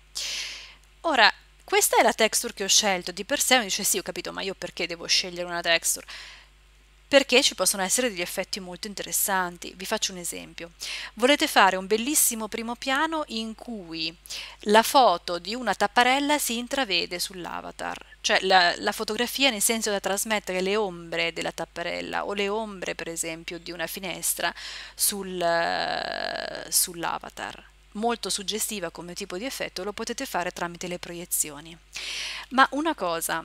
Ora, questa è la texture che ho scelto, di per sé mi dice sì, ho capito, ma io perché devo scegliere una texture? perché ci possono essere degli effetti molto interessanti. Vi faccio un esempio. Volete fare un bellissimo primo piano in cui la foto di una tapparella si intravede sull'avatar, cioè la, la, fotografia nel senso da trasmettere le ombre della tapparella o le ombre per esempio di una finestra sul, uh, sull'avatar molto suggestiva come tipo di effetto, lo potete fare tramite le proiezioni. Ma una cosa,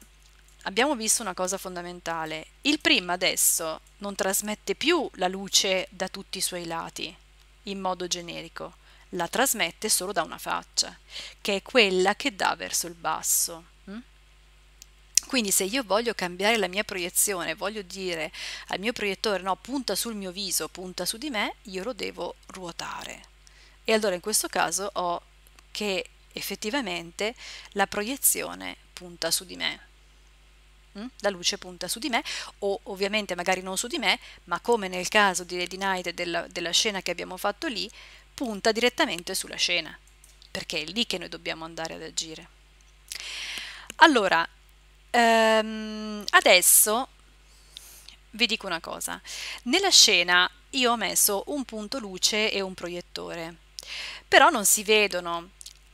abbiamo visto una cosa fondamentale. Il primo adesso non trasmette più la luce da tutti i suoi lati, in modo generico, la trasmette solo da una faccia, che è quella che dà verso il basso. Mm? Quindi se io voglio cambiare la mia proiezione, voglio dire al mio proiettore no, punta sul mio viso, punta su di me, io lo devo ruotare. E allora in questo caso ho che effettivamente la proiezione punta su di me. Mm? la luce punta su di me o ovviamente magari non su di me, ma come nel caso di Lady Night della, della scena che abbiamo fatto lì, punta direttamente sulla scena, perché è lì che noi dobbiamo andare ad agire. Allora, ehm, adesso vi dico una cosa, nella scena io ho messo un punto luce e un proiettore, però non si vedono,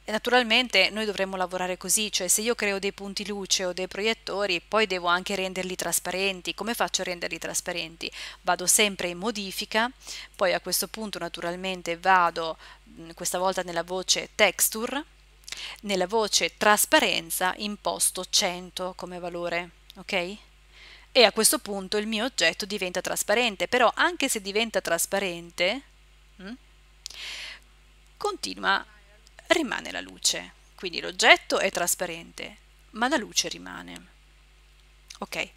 Naturalmente noi dovremmo lavorare così, cioè se io creo dei punti luce o dei proiettori, poi devo anche renderli trasparenti. Come faccio a renderli trasparenti? Vado sempre in modifica, poi a questo punto naturalmente vado questa volta nella voce texture, nella voce trasparenza imposto 100 come valore, ok? E a questo punto il mio oggetto diventa trasparente, però anche se diventa trasparente, mh, continua rimane la luce, quindi l'oggetto è trasparente, ma la luce rimane. Ok,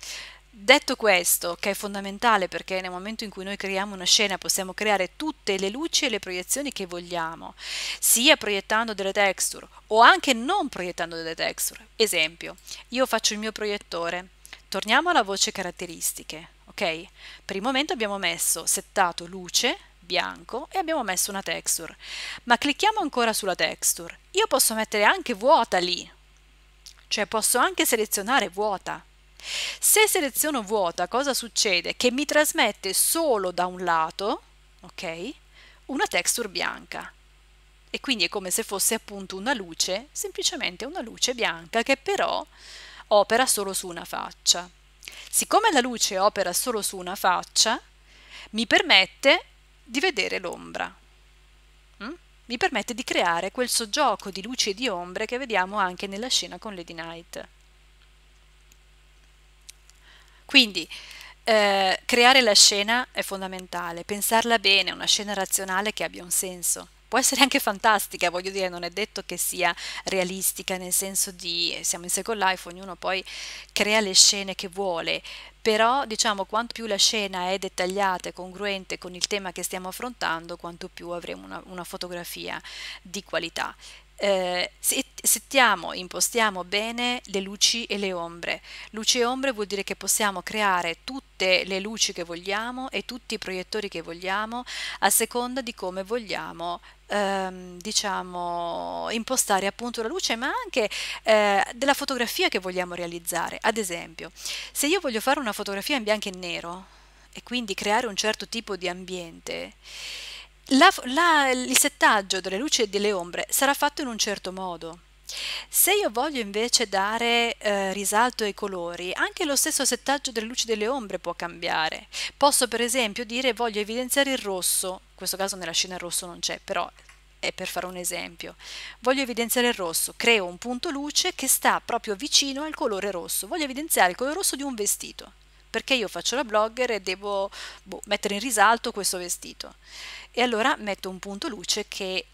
detto questo, che è fondamentale perché nel momento in cui noi creiamo una scena possiamo creare tutte le luci e le proiezioni che vogliamo, sia proiettando delle texture o anche non proiettando delle texture. Esempio, io faccio il mio proiettore, torniamo alla voce caratteristiche, ok? Per il momento abbiamo messo settato luce, bianco e abbiamo messo una texture. Ma clicchiamo ancora sulla texture. Io posso mettere anche vuota lì, cioè posso anche selezionare vuota. Se seleziono vuota, cosa succede? Che mi trasmette solo da un lato, ok, una texture bianca. E quindi è come se fosse appunto una luce, semplicemente una luce bianca che però opera solo su una faccia. Siccome la luce opera solo su una faccia, mi permette di vedere l'ombra. Mm? Mi permette di creare quel soggioco di luci e di ombre che vediamo anche nella scena con Lady Knight. Quindi, eh, creare la scena è fondamentale, pensarla bene, una scena razionale che abbia un senso può essere anche fantastica, voglio dire, non è detto che sia realistica, nel senso di eh, siamo in Second Life, ognuno poi crea le scene che vuole, però diciamo quanto più la scena è dettagliata e congruente con il tema che stiamo affrontando, quanto più avremo una, una fotografia di qualità. Eh, settiamo, impostiamo bene le luci e le ombre. Luci e ombre vuol dire che possiamo creare tutte le luci che vogliamo e tutti i proiettori che vogliamo a seconda di come vogliamo ehm, diciamo, impostare appunto la luce, ma anche eh, della fotografia che vogliamo realizzare. Ad esempio, se io voglio fare una fotografia in bianco e nero e quindi creare un certo tipo di ambiente, la, la, il settaggio delle luci e delle ombre sarà fatto in un certo modo. Se io voglio invece dare eh, risalto ai colori, anche lo stesso settaggio delle luci e delle ombre può cambiare. Posso per esempio dire voglio evidenziare il rosso questo caso nella scena il rosso non c'è, però è per fare un esempio. Voglio evidenziare il rosso, creo un punto luce che sta proprio vicino al colore rosso. Voglio evidenziare il colore rosso di un vestito, perché io faccio la blogger e devo boh, mettere in risalto questo vestito. E allora metto un punto luce che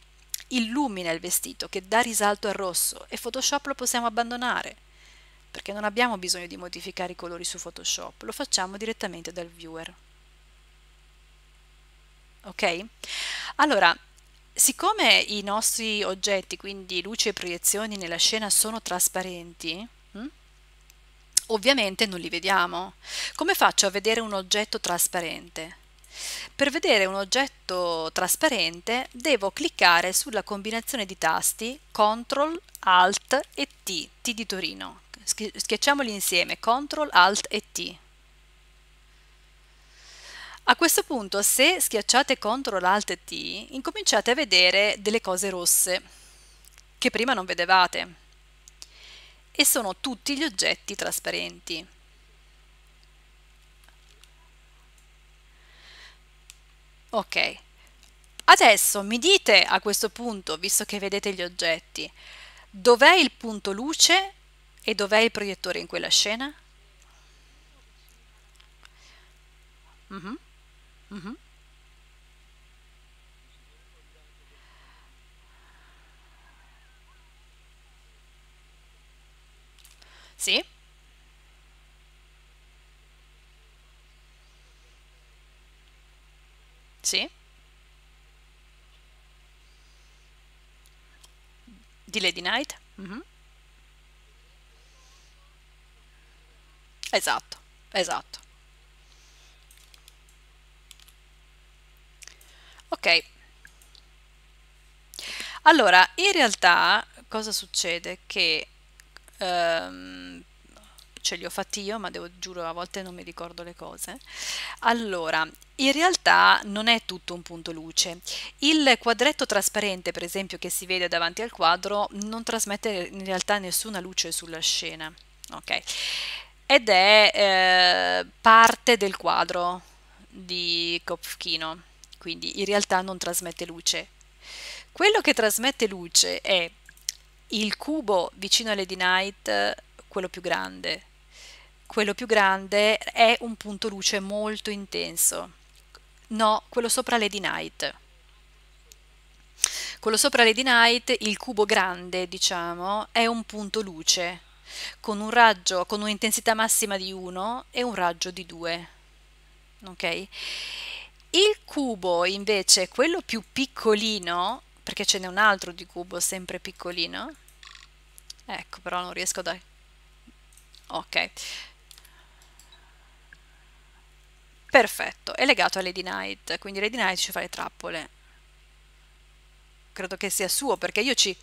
illumina il vestito, che dà risalto al rosso e Photoshop lo possiamo abbandonare perché non abbiamo bisogno di modificare i colori su Photoshop, lo facciamo direttamente dal viewer ok? Allora, siccome i nostri oggetti, quindi luce e proiezioni nella scena sono trasparenti, hm, ovviamente non li vediamo. Come faccio a vedere un oggetto trasparente? Per vedere un oggetto trasparente devo cliccare sulla combinazione di tasti CTRL, ALT e T, T di Torino. Schiacciamoli insieme, CTRL, ALT e T. A questo punto, se schiacciate CTRL ALT T, incominciate a vedere delle cose rosse che prima non vedevate e sono tutti gli oggetti trasparenti. Ok, adesso mi dite a questo punto, visto che vedete gli oggetti, dov'è il punto luce e dov'è il proiettore in quella scena? Mm -hmm. Mm-hmm. Sì. Sì. Di Lady Night? Mh-mh. Esatto, esatto. Ok. Allora, in realtà cosa succede? Che ehm, ce li ho fatti io, ma devo giuro a volte non mi ricordo le cose. Allora, in realtà non è tutto un punto luce. Il quadretto trasparente, per esempio, che si vede davanti al quadro, non trasmette in realtà nessuna luce sulla scena. Ok. Ed è eh, parte del quadro di Kopfkino quindi in realtà non trasmette luce. Quello che trasmette luce è il cubo vicino all'Edinite, quello più grande. Quello più grande è un punto luce molto intenso. No, quello sopra l'Edinite. Quello sopra Lady Knight, il cubo grande, diciamo, è un punto luce, con un raggio, con un'intensità massima di 1 e un raggio di 2. Ok? Il cubo invece, quello più piccolino, perché ce n'è un altro di cubo sempre piccolino, ecco però non riesco da... ok, perfetto, è legato a Lady Knight, quindi Lady Knight ci fa le trappole, credo che sia suo perché io ci...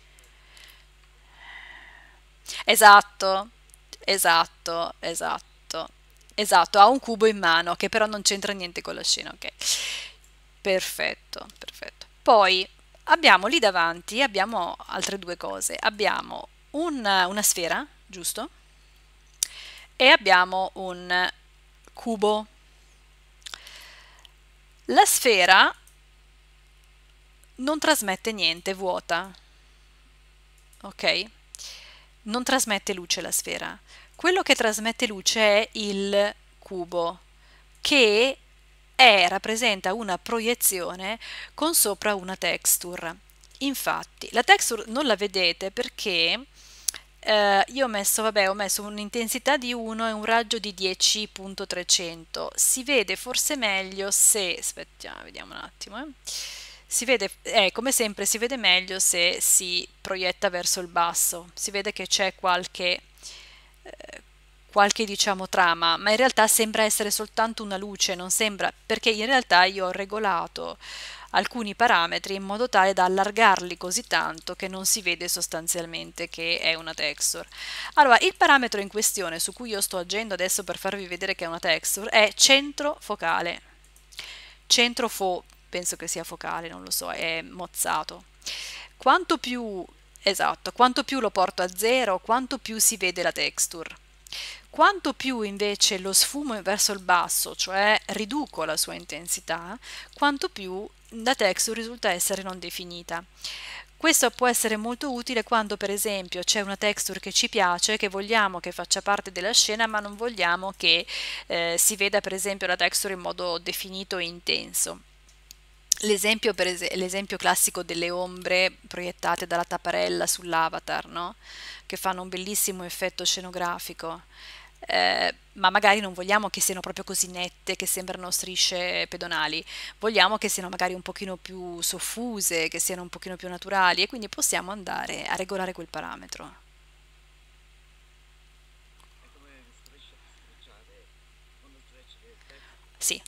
Esatto, esatto, esatto Esatto, ha un cubo in mano che però non c'entra niente con la scena, ok? Perfetto, perfetto. Poi abbiamo lì davanti, abbiamo altre due cose. Abbiamo una, una sfera, giusto? E abbiamo un cubo. La sfera non trasmette niente, è vuota. Ok? Non trasmette luce la sfera quello che trasmette luce è il cubo, che è, rappresenta una proiezione con sopra una texture. Infatti, la texture non la vedete perché eh, io ho messo, vabbè, ho messo un'intensità di 1 e un raggio di 10.300. Si vede forse meglio se... aspettiamo, vediamo un attimo, eh. Si vede, eh, come sempre, si vede meglio se si proietta verso il basso. Si vede che c'è qualche qualche diciamo trama, ma in realtà sembra essere soltanto una luce, non sembra, perché in realtà io ho regolato alcuni parametri in modo tale da allargarli così tanto che non si vede sostanzialmente che è una texture. Allora, il parametro in questione su cui io sto agendo adesso per farvi vedere che è una texture è centro focale. Centro fo, penso che sia focale, non lo so, è mozzato. Quanto più Esatto, quanto più lo porto a zero, quanto più si vede la texture. Quanto più invece lo sfumo verso il basso, cioè riduco la sua intensità, quanto più la texture risulta essere non definita. Questo può essere molto utile quando per esempio c'è una texture che ci piace, che vogliamo che faccia parte della scena, ma non vogliamo che eh, si veda per esempio la texture in modo definito e intenso. L'esempio, l'esempio, classico delle ombre proiettate dalla tapparella sull'avatar, no? che fanno un bellissimo effetto scenografico, eh, ma magari non vogliamo che siano proprio così nette, che sembrano strisce pedonali, vogliamo che siano magari un pochino più soffuse, che siano un pochino più naturali e quindi possiamo andare a regolare quel parametro. Sì,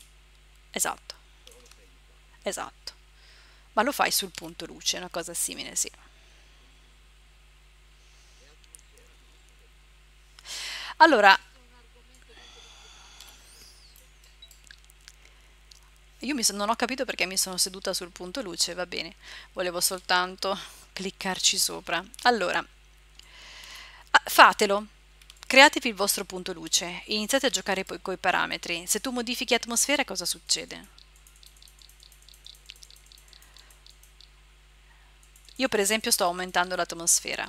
esatto. Esatto. Ma lo fai sul punto luce, una cosa simile, sì. Allora, io sono, non ho capito perché mi sono seduta sul punto luce, va bene, volevo soltanto cliccarci sopra. Allora, ah, fatelo, createvi il vostro punto luce, iniziate a giocare poi con i parametri, se tu modifichi atmosfera cosa succede? Io per esempio sto aumentando l'atmosfera.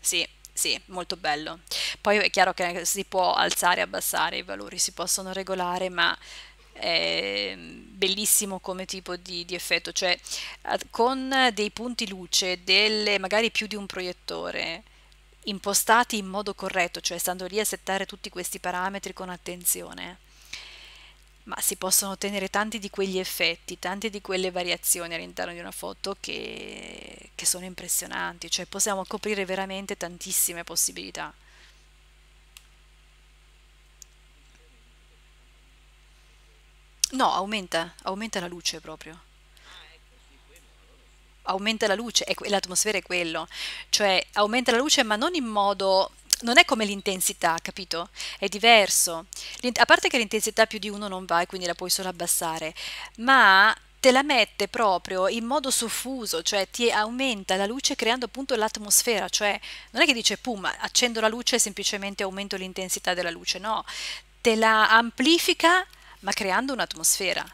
Sì, sì, molto bello. Poi è chiaro che si può alzare e abbassare i valori, si possono regolare, ma è bellissimo come tipo di, di effetto, cioè con dei punti luce, delle, magari più di un proiettore, impostati in modo corretto, cioè stando lì a settare tutti questi parametri con attenzione ma si possono ottenere tanti di quegli effetti, tante di quelle variazioni all'interno di una foto che, che sono impressionanti, cioè possiamo coprire veramente tantissime possibilità. No, aumenta, aumenta la luce proprio. Aumenta la luce, l'atmosfera è quello, cioè aumenta la luce ma non in modo non è come l'intensità, capito? È diverso. A parte che l'intensità più di uno non va e quindi la puoi solo abbassare, ma te la mette proprio in modo soffuso, cioè ti aumenta la luce creando appunto l'atmosfera, cioè non è che dice pum, accendo la luce e semplicemente aumento l'intensità della luce, no, te la amplifica ma creando un'atmosfera.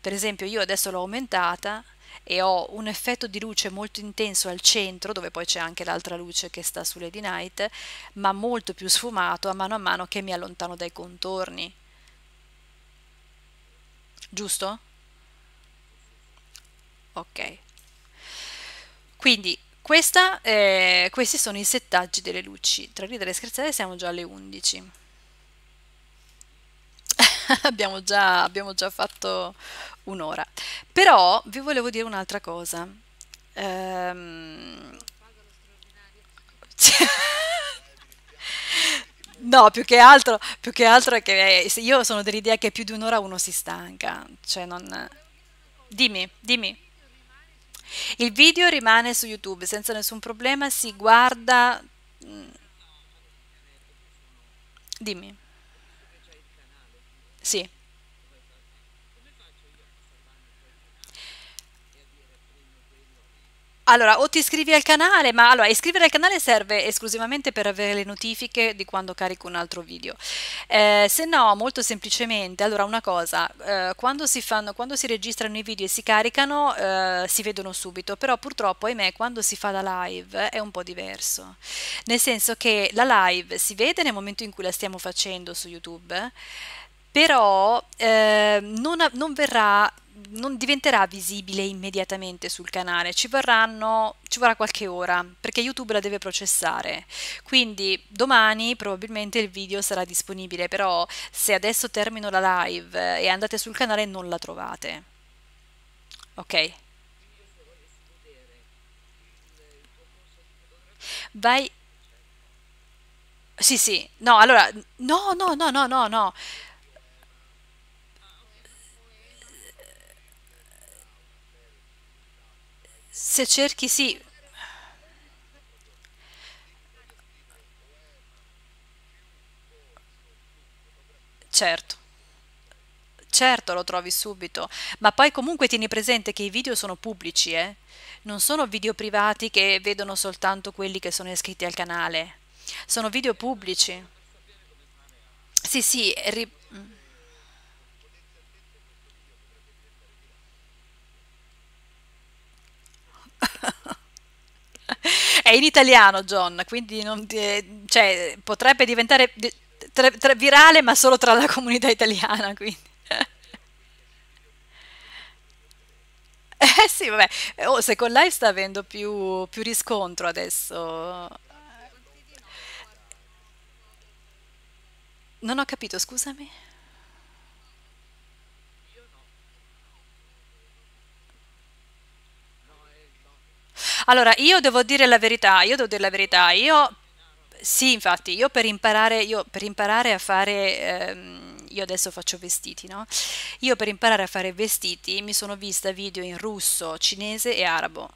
Per esempio io adesso l'ho aumentata, e ho un effetto di luce molto intenso al centro, dove poi c'è anche l'altra luce che sta su Lady Night, ma molto più sfumato a mano a mano che mi allontano dai contorni. Giusto? Ok. Quindi questa, eh, questi sono i settaggi delle luci. Tra ridere e scherzare siamo già alle 11. abbiamo, già, abbiamo già fatto un'ora. Però vi volevo dire un'altra cosa. Ehm... No, più che altro, più che altro è che eh, io sono dell'idea che più di un'ora uno si stanca, cioè non... Dimmi, dimmi. Il video rimane su YouTube senza nessun problema, si guarda... Mm. Dimmi. Sì. Allora, o ti iscrivi al canale, ma allora, iscrivere al canale serve esclusivamente per avere le notifiche di quando carico un altro video. Eh, se no, molto semplicemente, allora una cosa, eh, quando, si fanno, quando, si registrano i video e si caricano, eh, si vedono subito, però purtroppo, ahimè, quando si fa la live è un po' diverso. Nel senso che la live si vede nel momento in cui la stiamo facendo su YouTube, però eh, non, non verrà non diventerà visibile immediatamente sul canale, ci, vorranno, ci vorrà qualche ora perché YouTube la deve processare. Quindi domani probabilmente il video sarà disponibile, però se adesso termino la live e andate sul canale non la trovate. Ok? Vai. Sì, sì. No, allora no, no, no, no, no, no. se cerchi sì certo Certo, lo trovi subito, ma poi comunque tieni presente che i video sono pubblici, eh? Non sono video privati che vedono soltanto quelli che sono iscritti al canale. Sono video pubblici. Sì, sì, ri- È in italiano John, quindi non ti- eh, cioè, potrebbe diventare di- tra- tra- virale ma solo tra la comunità italiana, quindi. Eh sì, vabbè. Eh, oh, Second Life sta avendo più, più riscontro adesso. Non ho capito, scusami. Allora, io devo dire la verità, io devo dire la verità, io sì, infatti, io per imparare, io per imparare a fare ehm, io adesso faccio vestiti, no? Io per imparare a fare vestiti mi sono vista video in russo, cinese e arabo.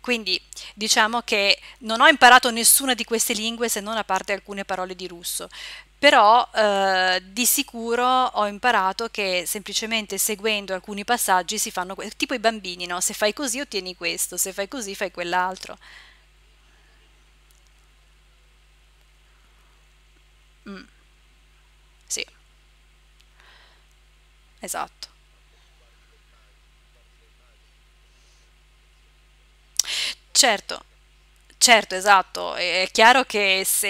Quindi diciamo che non ho imparato nessuna di queste lingue se non a parte alcune parole di russo, però eh, di sicuro ho imparato che semplicemente seguendo alcuni passaggi si fanno, tipo i bambini, no? se fai così ottieni questo, se fai così fai quell'altro. Mm. Sì, esatto. Certo, Certo, esatto, è chiaro che se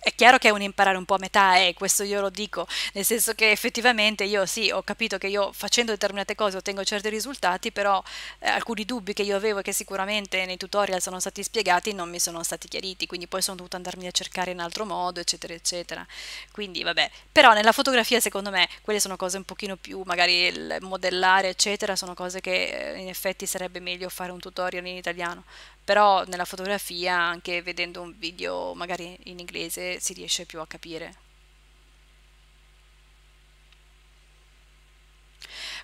è chiaro che è un imparare un po' a metà, e eh, questo io lo dico, nel senso che effettivamente io sì, ho capito che io facendo determinate cose ottengo certi risultati, però eh, alcuni dubbi che io avevo e che sicuramente nei tutorial sono stati spiegati non mi sono stati chiariti, quindi poi sono dovuta andarmi a cercare in altro modo, eccetera, eccetera. Quindi vabbè, però nella fotografia secondo me quelle sono cose un pochino più, magari il modellare, eccetera, sono cose che eh, in effetti sarebbe meglio fare un tutorial in italiano però nella fotografia anche vedendo un video magari in inglese si riesce più a capire.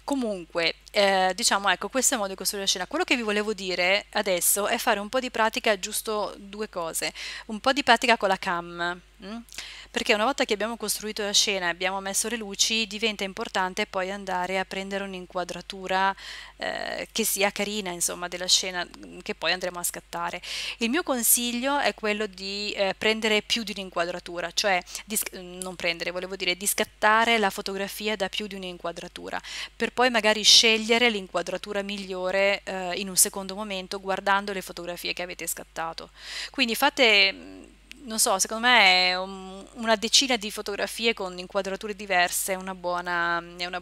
Comunque, eh, diciamo, ecco, questo è il modo di costruire la scena. Quello che vi volevo dire adesso è fare un po' di pratica, giusto due cose. Un po' di pratica con la cam, Mm? Perché una volta che abbiamo costruito la scena e abbiamo messo le luci, diventa importante poi andare a prendere un'inquadratura eh, che sia carina, insomma, della scena mm, che poi andremo a scattare. Il mio consiglio è quello di eh, prendere più di un'inquadratura, cioè di, mm, non prendere, volevo dire di scattare la fotografia da più di un'inquadratura, per poi magari scegliere l'inquadratura migliore eh, in un secondo momento guardando le fotografie che avete scattato. Quindi fate non so, secondo me un, una decina di fotografie con inquadrature diverse è, una buona, è, una,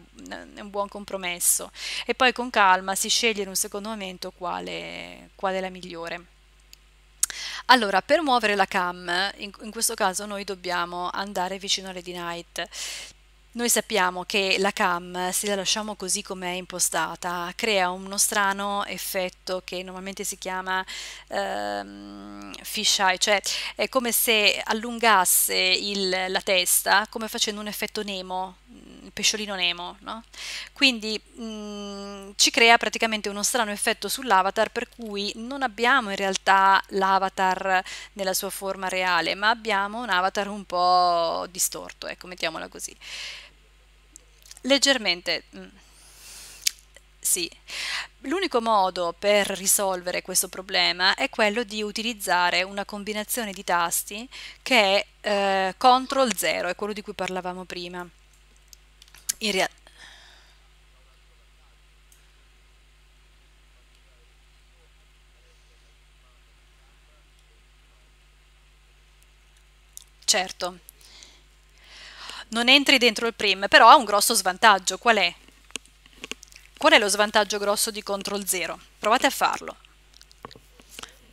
è, un buon compromesso. E poi con calma si sceglie in un secondo momento quale, qual è la migliore. Allora, per muovere la cam, in, in questo caso noi dobbiamo andare vicino alle D-Night noi sappiamo che la cam, se la lasciamo così come è impostata, crea uno strano effetto che normalmente si chiama ehm, fisheye, cioè è come se allungasse il, la testa come facendo un effetto Nemo, mm, il pesciolino Nemo, no? Quindi mh, mm, ci crea praticamente uno strano effetto sull'avatar per cui non abbiamo in realtà l'avatar nella sua forma reale, ma abbiamo un avatar un po' distorto, ecco, mettiamola così leggermente... Mm. sì, l'unico modo per risolvere questo problema è quello di utilizzare una combinazione di tasti che è eh, CTRL 0, è quello di cui parlavamo prima. In realtà... Certo, non entri dentro il prim, però ha un grosso svantaggio. Qual è? Qual è lo svantaggio grosso di CTRL 0? Provate a farlo.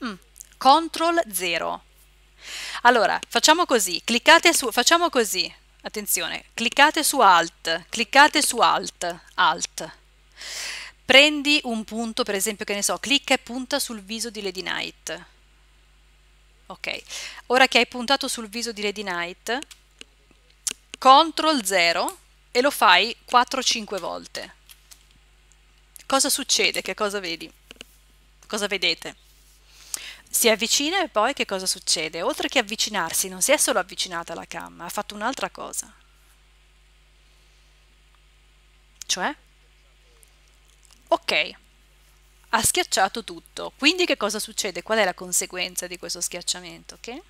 Mm. CTRL 0. Allora, facciamo così, cliccate su, facciamo così, attenzione, cliccate su Alt, cliccate su Alt, Alt. Prendi un punto, per esempio, che ne so, clicca e punta sul viso di Lady Knight. Ok, ora che hai puntato sul viso di Lady Knight, CTRL 0 e lo fai 4-5 volte. Cosa succede? Che cosa vedi? Cosa vedete? Si avvicina e poi che cosa succede? Oltre che avvicinarsi, non si è solo avvicinata alla camma, ha fatto un'altra cosa. Cioè? Ok, ha schiacciato tutto. Quindi che cosa succede? Qual è la conseguenza di questo schiacciamento? Okay?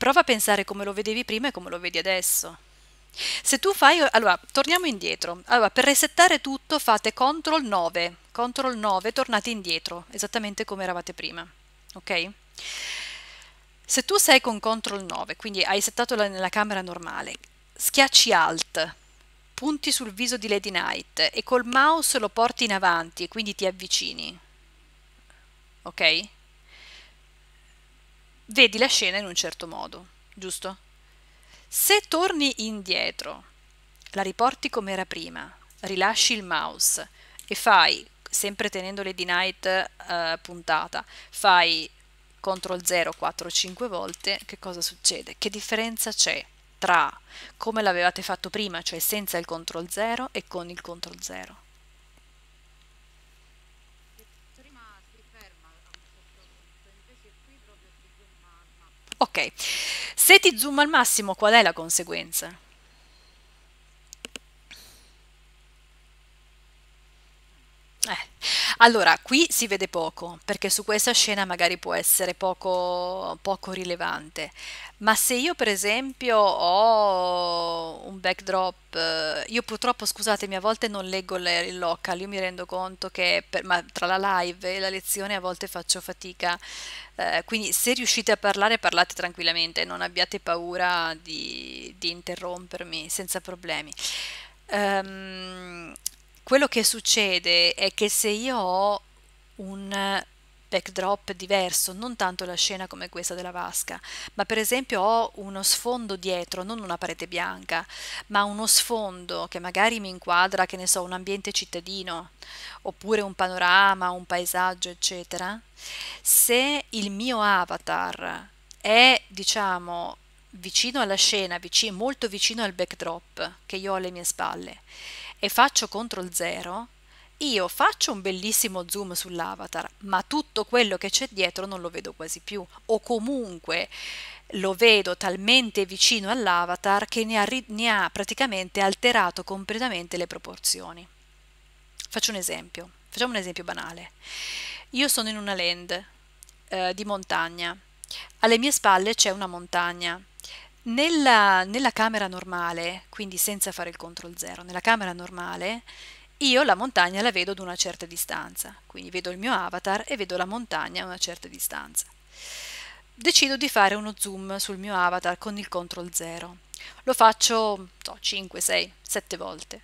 Prova a pensare come lo vedevi prima e come lo vedi adesso. Se tu fai, allora, torniamo indietro. Allora, per resettare tutto fate CTRL 9, CTRL 9, tornate indietro, esattamente come eravate prima, ok? Se tu sei con CTRL 9, quindi hai settato la, nella camera normale, schiacci ALT, punti sul viso di Lady Knight e col mouse lo porti in avanti e quindi ti avvicini, ok? vedi la scena in un certo modo, giusto? Se torni indietro, la riporti come era prima, rilasci il mouse e fai, sempre tenendo le night eh, puntata, fai CTRL 0 4 5 volte, che cosa succede? Che differenza c'è tra come l'avevate fatto prima, cioè senza il CTRL 0 e con il CTRL 0? Ok, se ti zoom al massimo qual è la conseguenza? Eh. Allora, qui si vede poco, perché su questa scena magari può essere poco, poco rilevante, ma se io per esempio ho un backdrop, eh, io purtroppo scusatemi, a volte non leggo le, il local, io mi rendo conto che per, ma tra la live e la lezione a volte faccio fatica, eh, quindi se riuscite a parlare parlate tranquillamente, non abbiate paura di, di interrompermi senza problemi. Um, quello che succede è che se io ho un backdrop diverso, non tanto la scena come questa della vasca, ma per esempio ho uno sfondo dietro, non una parete bianca, ma uno sfondo che magari mi inquadra, che ne so, un ambiente cittadino, oppure un panorama, un paesaggio, eccetera. Se il mio avatar è, diciamo, vicino alla scena, vicino, molto vicino al backdrop che io ho alle mie spalle, e faccio CTRL 0, io faccio un bellissimo zoom sull'avatar, ma tutto quello che c'è dietro non lo vedo quasi più, o comunque lo vedo talmente vicino all'avatar che ne ha, ne ha praticamente alterato completamente le proporzioni. Faccio un esempio, facciamo un esempio banale. Io sono in una land eh, di montagna, alle mie spalle c'è una montagna, nella, nella camera normale, quindi senza fare il control 0, nella camera normale io la montagna la vedo ad una certa distanza, quindi vedo il mio avatar e vedo la montagna a una certa distanza. Decido di fare uno zoom sul mio avatar con il control 0. Lo faccio so, 5, 6, 7 volte.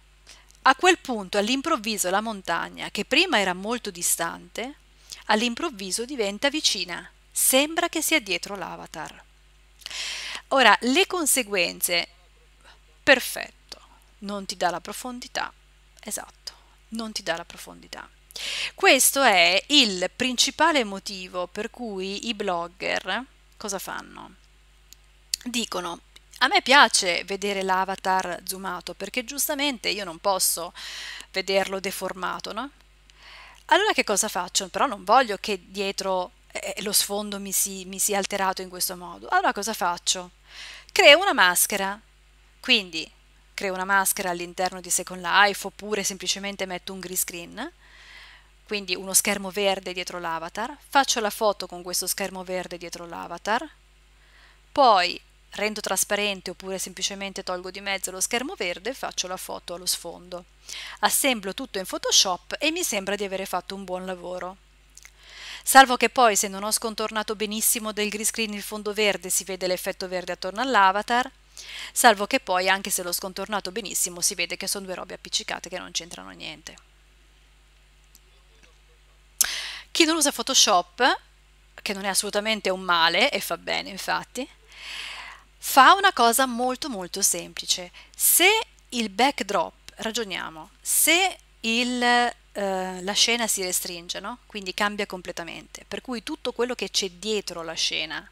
A quel punto all'improvviso la montagna, che prima era molto distante, all'improvviso diventa vicina. Sembra che sia dietro l'avatar. Ora, le conseguenze, perfetto, non ti dà la profondità, esatto, non ti dà la profondità. Questo è il principale motivo per cui i blogger cosa fanno? Dicono a me piace vedere l'avatar zoomato perché giustamente io non posso vederlo deformato, no? Allora che cosa faccio? Però non voglio che dietro eh, lo sfondo mi si, mi si è alterato in questo modo. Allora cosa faccio? Creo una maschera. Quindi creo una maschera all'interno di Second Life oppure semplicemente metto un green screen, quindi uno schermo verde dietro l'avatar, faccio la foto con questo schermo verde dietro l'avatar, poi rendo trasparente oppure semplicemente tolgo di mezzo lo schermo verde e faccio la foto allo sfondo. Assemblo tutto in Photoshop e mi sembra di avere fatto un buon lavoro salvo che poi se non ho scontornato benissimo del green screen il fondo verde si vede l'effetto verde attorno all'avatar, salvo che poi anche se l'ho scontornato benissimo si vede che sono due robe appiccicate che non c'entrano niente. Chi non usa Photoshop, che non è assolutamente un male e fa bene infatti, fa una cosa molto molto semplice. Se il backdrop, ragioniamo, se il eh, la scena si restringe, no? quindi cambia completamente, per cui tutto quello che c'è dietro la scena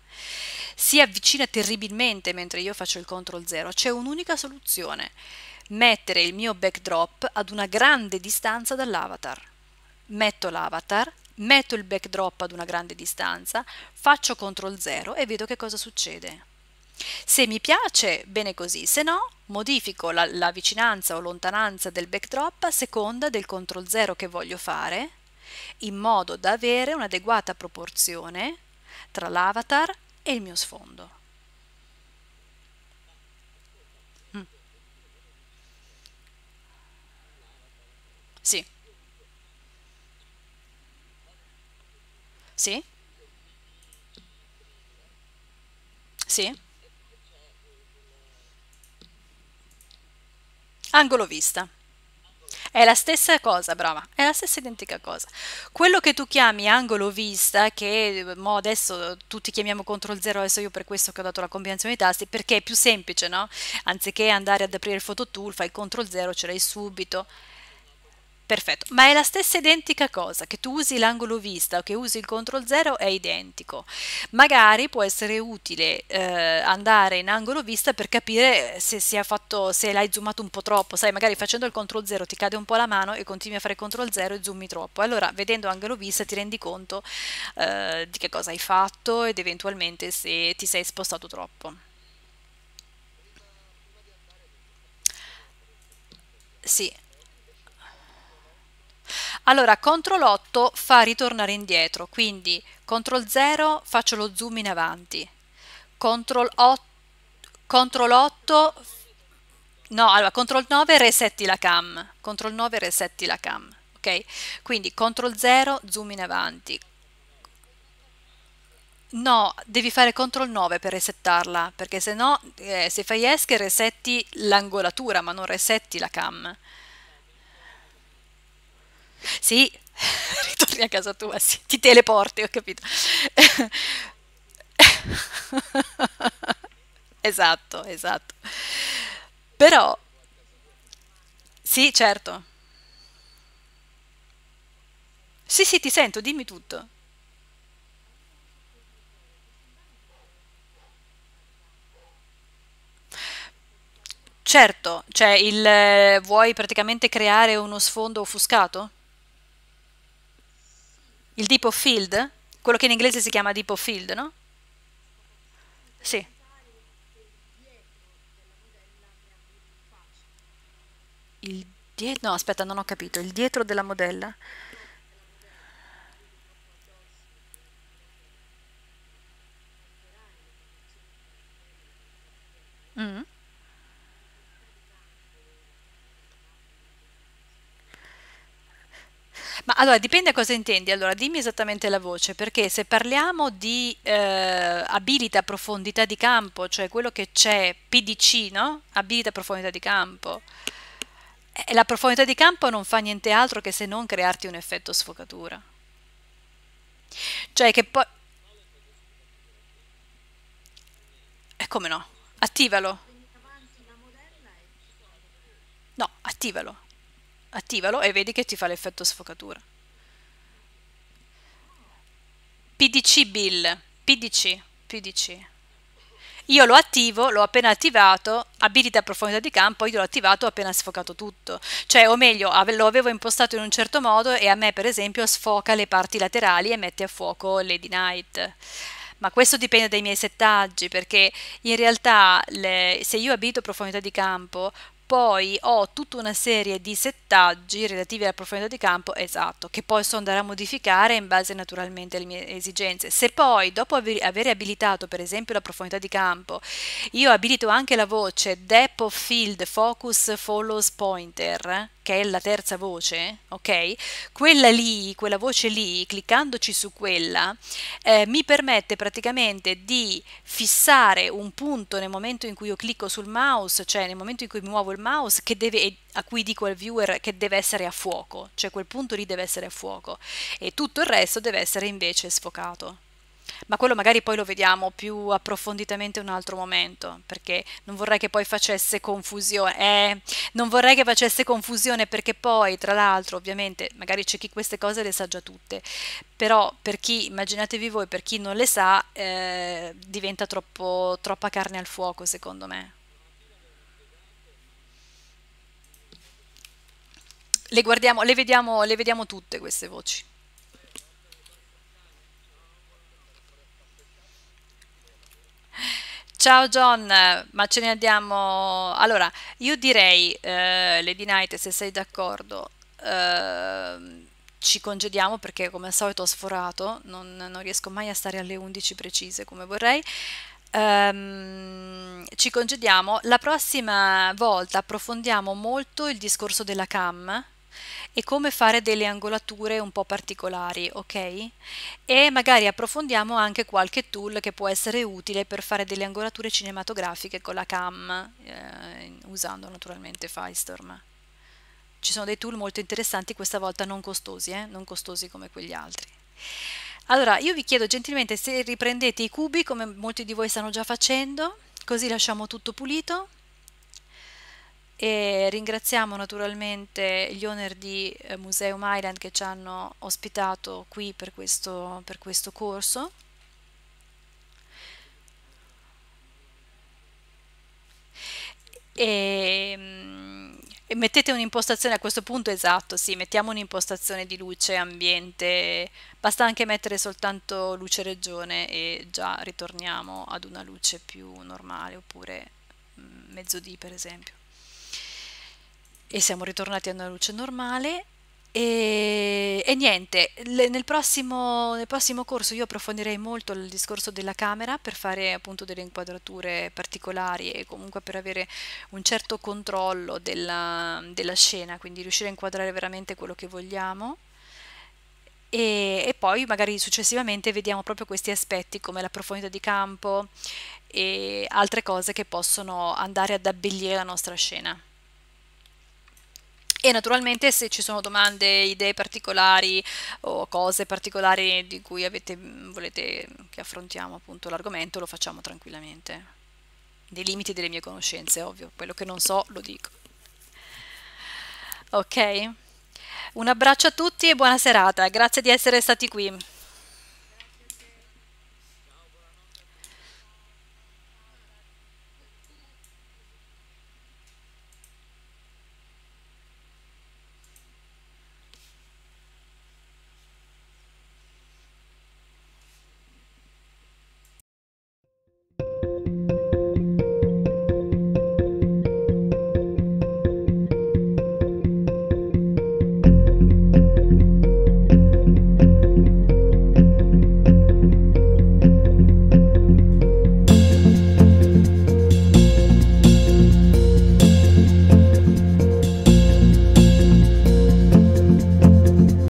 si avvicina terribilmente mentre io faccio il control 0, c'è un'unica soluzione, mettere il mio backdrop ad una grande distanza dall'avatar. Metto l'avatar, metto il backdrop ad una grande distanza, faccio CTRL 0 e vedo che cosa succede. Se mi piace, bene così, se no modifico la, la vicinanza o lontananza del backdrop a seconda del CTRL 0 che voglio fare, in modo da avere un'adeguata proporzione tra l'avatar e il mio sfondo. Mm. Sì. Sì? Sì? Angolo vista. È la stessa cosa, brava, è la stessa identica cosa. Quello che tu chiami angolo vista, che eh, mo adesso tutti chiamiamo CTRL 0, adesso io per questo che ho dato la combinazione di tasti, perché è più semplice, no? Anziché andare ad aprire il phototool, fai CTRL 0, ce l'hai subito. Perfetto, ma è la stessa identica cosa, che tu usi l'angolo vista o che usi il CTRL 0 è identico. Magari può essere utile eh, andare in angolo vista per capire eh, se, fatto, se l'hai zoomato un po' troppo, sai, magari facendo il CTRL 0 ti cade un po' la mano e continui a fare CTRL 0 e zoomi troppo. Allora, vedendo angolo vista ti rendi conto eh, di che cosa hai fatto ed eventualmente se ti sei spostato troppo. Sì, allora, CTRL 8 fa ritornare indietro, quindi CTRL 0 faccio lo zoom in avanti, CTRL 8, CTRL 8 no, allora CTRL 9 resetti la cam, CTRL 9 resetti la cam, ok? Quindi CTRL 0 zoom in avanti. No, devi fare CTRL 9 per resettarla, perché se no eh, se fai ESC resetti l'angolatura, ma non resetti la cam. Sì, ritorni a casa tua, sì. ti teleporti, ho capito. esatto, esatto. Però, sì, certo. Sì, sì, ti sento, dimmi tutto. Certo, cioè il, eh, vuoi praticamente creare uno sfondo offuscato? il depot field, quello che in inglese si chiama depot field, no? Sì. Il dietro, no aspetta non ho capito, il dietro della modella? Mm. Ma allora dipende da cosa intendi, allora dimmi esattamente la voce, perché se parliamo di eh, abilita profondità di campo, cioè quello che c'è PDC, no? Abilita profondità di campo, e eh, la profondità di campo non fa niente altro che se non crearti un effetto sfocatura. Cioè che poi... E eh, come no? Attivalo. No, attivalo attivalo e vedi che ti fa l'effetto sfocatura. PDC Bill, PDC, PDC. Io lo attivo, l'ho appena attivato, abilita profondità di campo, io l'ho attivato ho appena sfocato tutto. Cioè, o meglio, lo avevo impostato in un certo modo e a me, per esempio, sfoca le parti laterali e mette a fuoco Lady Knight ma questo dipende dai miei settaggi perché in realtà le, se io abito profondità di campo poi ho tutta una serie di settaggi relativi alla profondità di campo esatto che posso andare a modificare in base naturalmente alle mie esigenze se poi dopo aver abilitato per esempio la profondità di campo io abilito anche la voce depth of field focus follows pointer che è la terza voce, ok? Quella lì, quella voce lì, cliccandoci su quella, eh, mi permette praticamente di fissare un punto nel momento in cui io clicco sul mouse, cioè nel momento in cui muovo il mouse, deve, a cui dico al viewer che deve essere a fuoco, cioè quel punto lì deve essere a fuoco e tutto il resto deve essere invece sfocato ma quello magari poi lo vediamo più approfonditamente un altro momento, perché non vorrei che poi facesse confusione, eh, non vorrei che facesse confusione perché poi tra l'altro ovviamente magari c'è chi queste cose le sa già tutte, però per chi, immaginatevi voi, per chi non le sa eh, diventa troppo, troppa carne al fuoco secondo me. Le, guardiamo, le, vediamo, le vediamo tutte queste voci. Ciao John, ma ce ne andiamo. Allora, io direi, eh, Lady Knight, se sei d'accordo, eh, ci congediamo perché come al solito ho sforato, non, non, riesco mai a stare alle 11 precise come vorrei. Um, ci congediamo. La prossima volta approfondiamo molto il discorso della CAM e come fare delle angolature un po' particolari, ok? E magari approfondiamo anche qualche tool che può essere utile per fare delle angolature cinematografiche con la cam, eh, usando naturalmente Firestorm. Ci sono dei tool molto interessanti, questa volta non costosi, eh? non costosi come quegli altri. Allora, io vi chiedo gentilmente se riprendete i cubi, come molti di voi stanno già facendo, così lasciamo tutto pulito e ringraziamo naturalmente gli owner di eh, Museum Island che ci hanno ospitato qui per questo, per questo corso. E, mm, e mettete un'impostazione a questo punto esatto, sì, mettiamo un'impostazione di luce ambiente, basta anche mettere soltanto luce regione e già ritorniamo ad una luce più normale oppure mm, mezzodì per esempio e siamo ritornati a una luce normale e, e, niente, nel prossimo, nel, prossimo, corso io approfondirei molto il discorso della camera per fare appunto delle inquadrature particolari e comunque per avere un certo controllo della, della scena, quindi riuscire a inquadrare veramente quello che vogliamo. E, e, poi magari successivamente vediamo proprio questi aspetti come la profondità di campo e altre cose che possono andare ad abbellire la nostra scena. E naturalmente se ci sono domande, idee particolari o cose particolari di cui avete, mm, volete che affrontiamo appunto l'argomento, lo facciamo tranquillamente. Nei limiti delle mie conoscenze, ovvio, quello che non so lo dico. Ok? Un abbraccio a tutti e buona serata, grazie di essere stati qui.